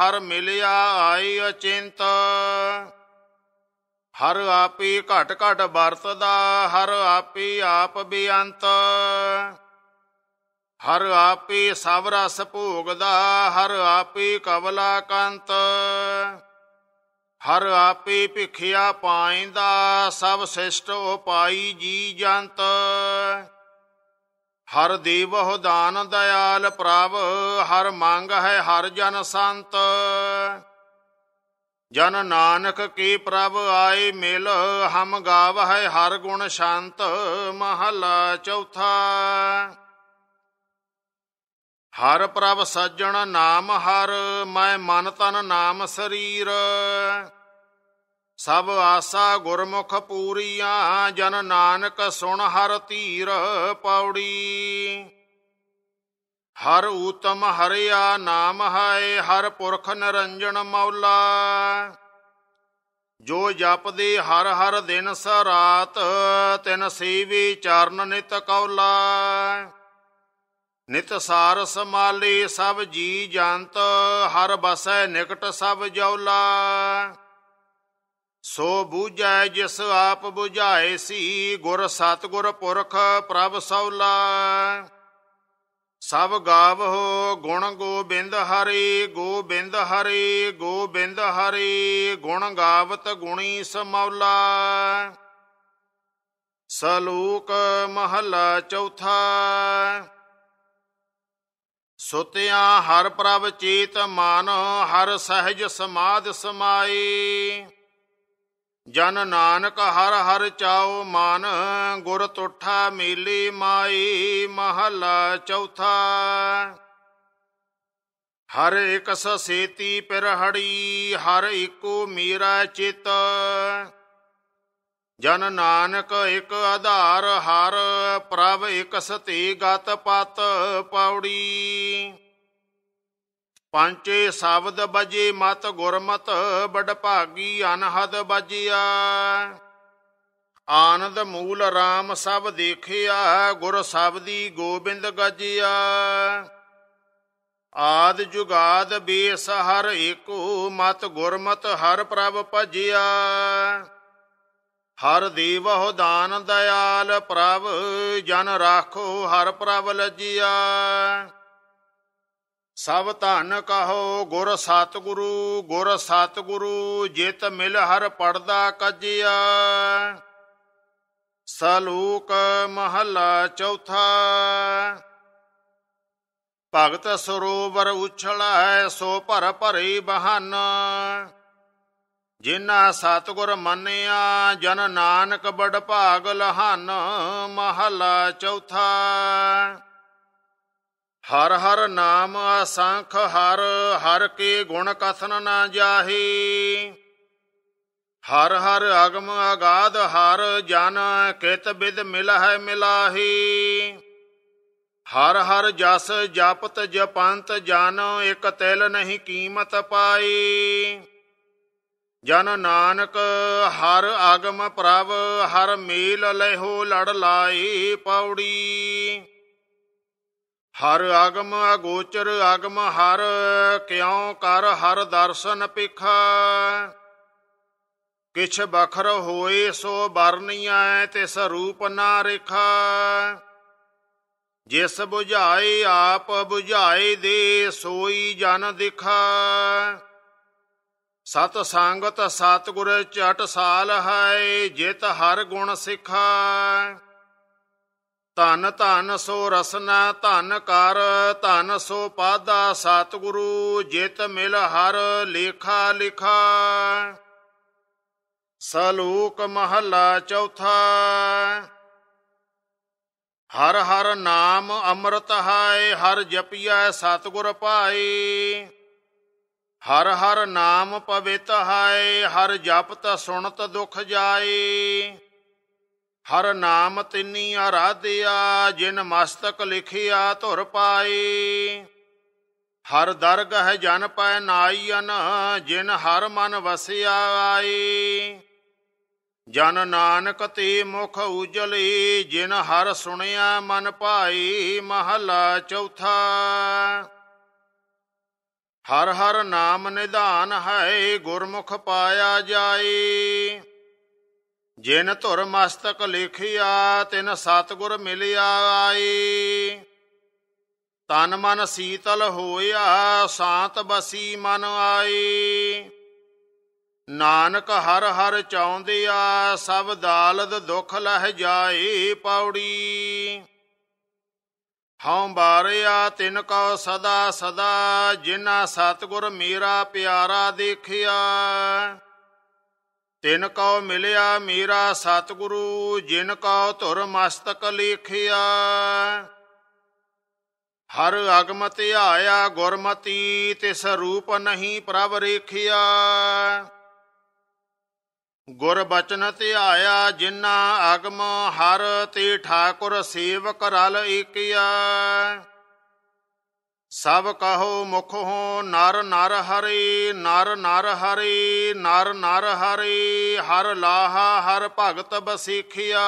ਹਰ ਮਿਲਿਆ ਆਈ ਅਚਿੰਤ ਹਰ ਆਪੇ ਘਟ ਘਟ ਵਰਤਦਾ ਹਰ ਆਪੇ ਆਪ ਬਿਅੰਤ ਹਰ ਆਪੇ ਸਭ ਰਸ ਭੋਗਦਾ ਹਰ ਆਪੇ ਕਵਲਾ ਕੰਤ ਹਰ ਆਪੇ ਭਿਖਿਆ ਪਾਇੰਦਾ ਸਭ ਸਿਸ਼ਟ ਉਪਾਈ ਜੀ ਜੰਤ ਹਰ ਦੇਵਹੁ ਦਾਨ ਦਇਆਲ ਪ੍ਰਭ ਹਰ ਮੰਗ ਹੈ ਹਰ ਜਨ ਸੰਤ ਜਨ ਨਾਨਕ ਕੀ ਪ੍ਰਭ ਆਏ ਮਿਲ ਹਮ ਗਾਵ ਹੈ ਹਰ ਗੁਣ ਸ਼ਾਂਤ ਮਹਲਾ ਚੌਥਾ ਹਰ ਪ੍ਰਭ ਸੱਜਣ ਨਾਮ ਹਰ ਮੈਂ ਮਨ ਤਨ ਨਾਮ ਸਰੀਰ ਸਭ ਆਸਾ ਗੁਰਮੁਖ ਪੂਰੀਆਂ ਜਨ ਨਾਨਕ ਸੁਣ ਹਰ ਧੀਰ ਪੌੜੀ ਹਰ ਊਤਮ ਹਰਿਆ ਨਾਮ ਹੈ ਹਰ ਪੁਰਖ ਨਰੰਜਨ ਮੌਲਾ ਜੋ ਜਪਦੇ ਹਰ ਹਰ ਦਿਨ ਸਰਾਤ ਤਿਨ ਸੇਵੀ ਚਰਨ ਨਿਤ ਕੌਲਾ ਨਿਤ ਸਾਰ ਸਮਾਲੇ ਸਭ ਜੀ ਜੰਤ ਹਰ ਬਸੈ ਨਿਕਟ ਸਭ ਜੌਲਾ ਸੋ ਬੂਝੈ ਜਿਸ ਆਪ 부ਝਾਏ ਸੀ ਗੁਰ ਸਤਗੁਰ ਪੁਰਖ ਪ੍ਰਭ ਸੌਲਾ ਸਭ ਹੋ ਗੁਣ ਗੋਬਿੰਦ ਹਰੀ ਗੋਬਿੰਦ ਹਰੀ ਗੋਬਿੰਦ ਹਰੀ ਗੁਣ ਗਾਵਤ ਗੁਣੀ ਸਮੌਲਾ ਸਲੂਕ ਮਹਲਾ ਚੌਥਾ ਸੁਤਿਆਂ ਹਰ ਪ੍ਰਭ ਚੇਤ ਮਨ ਹਰ ਸਹਿਜ ਸਮਾਦ ਸਮਾਈ ਜਨ ਨਾਨਕ ਹਰ ਹਰ ਚਾਉ ਮਨ ਗੁਰ ਤੁਠਾ ਮੀਲੀ ਮਾਈ ਮਹਲਾ ਚੌਥਾ ਹਰ ਇਕ ਸਸੇਤੀ ਪਰਹੜੀ ਹਰ ਇਕੋ ਮੀਰਾ ਚਿਤ ਜਨ ਨਾਨਕ ਇਕ ਆਧਾਰ ਹਰ ਪ੍ਰਭ ਇਕ ਸਤੀ ਗਤ ਪਤ ਪੌੜੀ ਪੰਚੇ ਸ਼ਬਦ ਬਜੇ ਮਤ ਗੁਰਮਤ ਬੜ ਭਾਗੀ ਅਨਹਦ ਬਜਿਆ ਆਨੰਦ ਮੂਲ RAM ਸਭ ਦੇਖਿਆ ਗੁਰ ਸਬਦੀ ਗੋਬਿੰਦ ਗਜਿਆ ਆਦ ਜੁਗਾਦ ਬੇਸਹਰ ਏਕੋ ਮਤ ਗੁਰਮਤ ਹਰ ਪ੍ਰਭ ਭਜਿਆ ਹਰ ਦੇਵਹੁ ਦਾਨ ਦਇਆਲ ਪ੍ਰਭ ਜਨ ਰਾਖੋ ਹਰ ਪ੍ਰਭ ਲਜਿਆ ਸਭ ਧਨ ਕਹੋ ਗੁਰ ਸਤਗੁਰੂ ਗੁਰ ਸਤਗੁਰੂ ਜਿਤ ਮਿਲ ਹਰ ਪੜਦਾ ਕਜਿਆ ਸਲੂਕ ਮਹਲਾ ਚੌਥਾ ਭਗਤ ਸਰੋਵਰ ਉਛਲਾ ਸੋ ਭਰ ਭਰੀ ਬਹਾਨਾ ਜਿਨ੍ਹਾਂ ਸਤਗੁਰ ਮੰਨਿਆ ਜਨ ਨਾਨਕ ਬੜ ਭਾਗ ਲਹਨ ਮਹਲਾ ਚੌਥਾ ਹਰ ਹਰ ਨਾਮ ਅਸੰਖ ਹਰ ਹਰ ਕੇ ਗੁਣ ਕਥਨ ਨਾ ਜਾਹੀ ਹਰ ਹਰ ਅਗਮ ਅਗਾਧ ਹਰ ਜਨ ਕਿਤ ਬਿਦ ਮਿਲ ਹੈ ਮਿਲਾਹੀ ਹਰ ਹਰ ਜਸ ਜਪਤ ਜਪੰਤ ਜਨ ਇਕ ਤਿਲ ਨਹੀਂ ਕੀਮਤ ਪਾਈ ਜਨ ਨਾਨਕ ਹਰ ਆਗਮ ਪ੍ਰਭ ਹਰ ਮੇਲ ਹੋ ਲੜ ਲਾਈ ਪੌੜੀ ਹਰ ਆਗਮ ਅਗੋਚਰ ਆਗਮ ਹਰ ਕਿਉ ਕਰ ਹਰ ਦਰਸ਼ਨ ਪਿਖਾ ਕਿਛ ਬਖਰ ਹੋਏ ਸੋ ਬਰਨੀਆਂ ਤਿਸ ਰੂਪ ਨਾ ਰੇਖਾ ਜਿਸ 부ਝਾਏ ਆਪ 부ਝਾਏ ਦੇ ਸੋਈ ਜਨ ਦਿਖਾ ਸਤ ਸੰਗਤ ਸਤ ਗੁਰ ਚਟ ਸਾਲ ਹੈ ਜਿਤ ਹਰ ਗੁਣ ਸਿਖਾ ਧਨ ਧਨ ਸੋ ਰਸਨਾ ਧਨ ਕਰ ਧਨ ਸੋ ਪਾਦਾ ਸਤ ਗੁਰੂ ਜਿਤ ਮਿਲ ਹਰ ਲੇਖਾ ਲਿਖਾ ਸਲੂਕ ਮਹਲਾ ਚੌਥਾ ਹਰ ਹਰ ਨਾਮ ਅੰਮ੍ਰਿਤ ਹੈ ਹਰ ਜਪਿਆ ਸਤਗੁਰ ਪਾਈ ਹਰ ਹਰ ਨਾਮ ਪਵਿੱਤ ਹੈ ਹਰ ਜਪ ਤ ਸੁਣਤ ਦੁਖ ਜਾਏ ਹਰ ਨਾਮ ਤਿੰਨੀ ਆਰਾਧਿਆ ਜਿਨ ਮਸਤਕ ਲਿਖਿਆ ਧੁਰ ਪਾਏ ਹਰ ਦਰਗਹ ਜਨ ਪੈ ਨਾਈਨ ਜਿਨ ਹਰ ਮਨ ਵਸਿਆ ਆਏ ਜਨ ਨਾਨਕ ਤੇ ਮੁਖ ਉਜਲੇ ਜਿਨ ਹਰ ਸੁਣਿਆ ਮਨ ਭਾਈ ਮਹਲਾ ਚੌਥਾ ਹਰ ਹਰ ਨਾਮ ਨਿਧਾਨ ਹੈ ਗੁਰਮੁਖ ਪਾਇਆ ਜਾਏ ਜਿਨ ਧੁਰ ਮਸਤਕ ਲਿਖਿਆ ਤਿਨ ਸਤਗੁਰ ਮਿਲਿਆ ਆਏ ਤਨ ਮਨ ਸੀਤਲ ਹੋਇਆ ਸਾਤ ਬਸੀ ਮਨ ਆਏ ਨਾਨਕ ਹਰ ਹਰ ਚਾਉਂਦਿਆ ਸਭ ਦਾਲਦ ਦੁਖ ਲਹਿ ਜਾਏ ਪੌੜੀ ਹਉ ਬਾਰਿਆ ਤਿਨ ਕਉ ਸਦਾ ਸਦਾ ਜਿਨਾ ਸਤਗੁਰ ਮੇਰਾ ਪਿਆਰਾ ਦੇਖਿਆ ਤਿਨ ਕਉ ਮਿਲਿਆ ਮੇਰਾ ਸਤਗੁਰੂ ਜਿਨ ਕਉ ਧੁਰ ਮਸਤਕ ਲੇਖਿਆ ਹਰ ਅਗਮ ਧਿਆਇਆ ਗੁਰਮਤੀ ਤਿਸ ਰੂਪ ਨਹੀਂ ਪ੍ਰਭ ਰੇਖਿਆ ਗੁਰ ਬਚਨ ਆਇਆ ਜਿਨਾ ਆਗਮ ਹਰ ਤੇ ਠਾਕੁਰ ਸੇਵਕ ਰਲ ਏਕਿਆ ਸਭ ਕਹੋ ਮੁਖ ਹੋ ਨਰ ਨਰ ਹਰੀ ਨਰ ਨਰ ਹਰੀ ਨਰ ਨਰ ਹਰੀ ਹਰ ਲਾਹਾ ਹਰ ਭਗਤ ਬਸੀਖਿਆ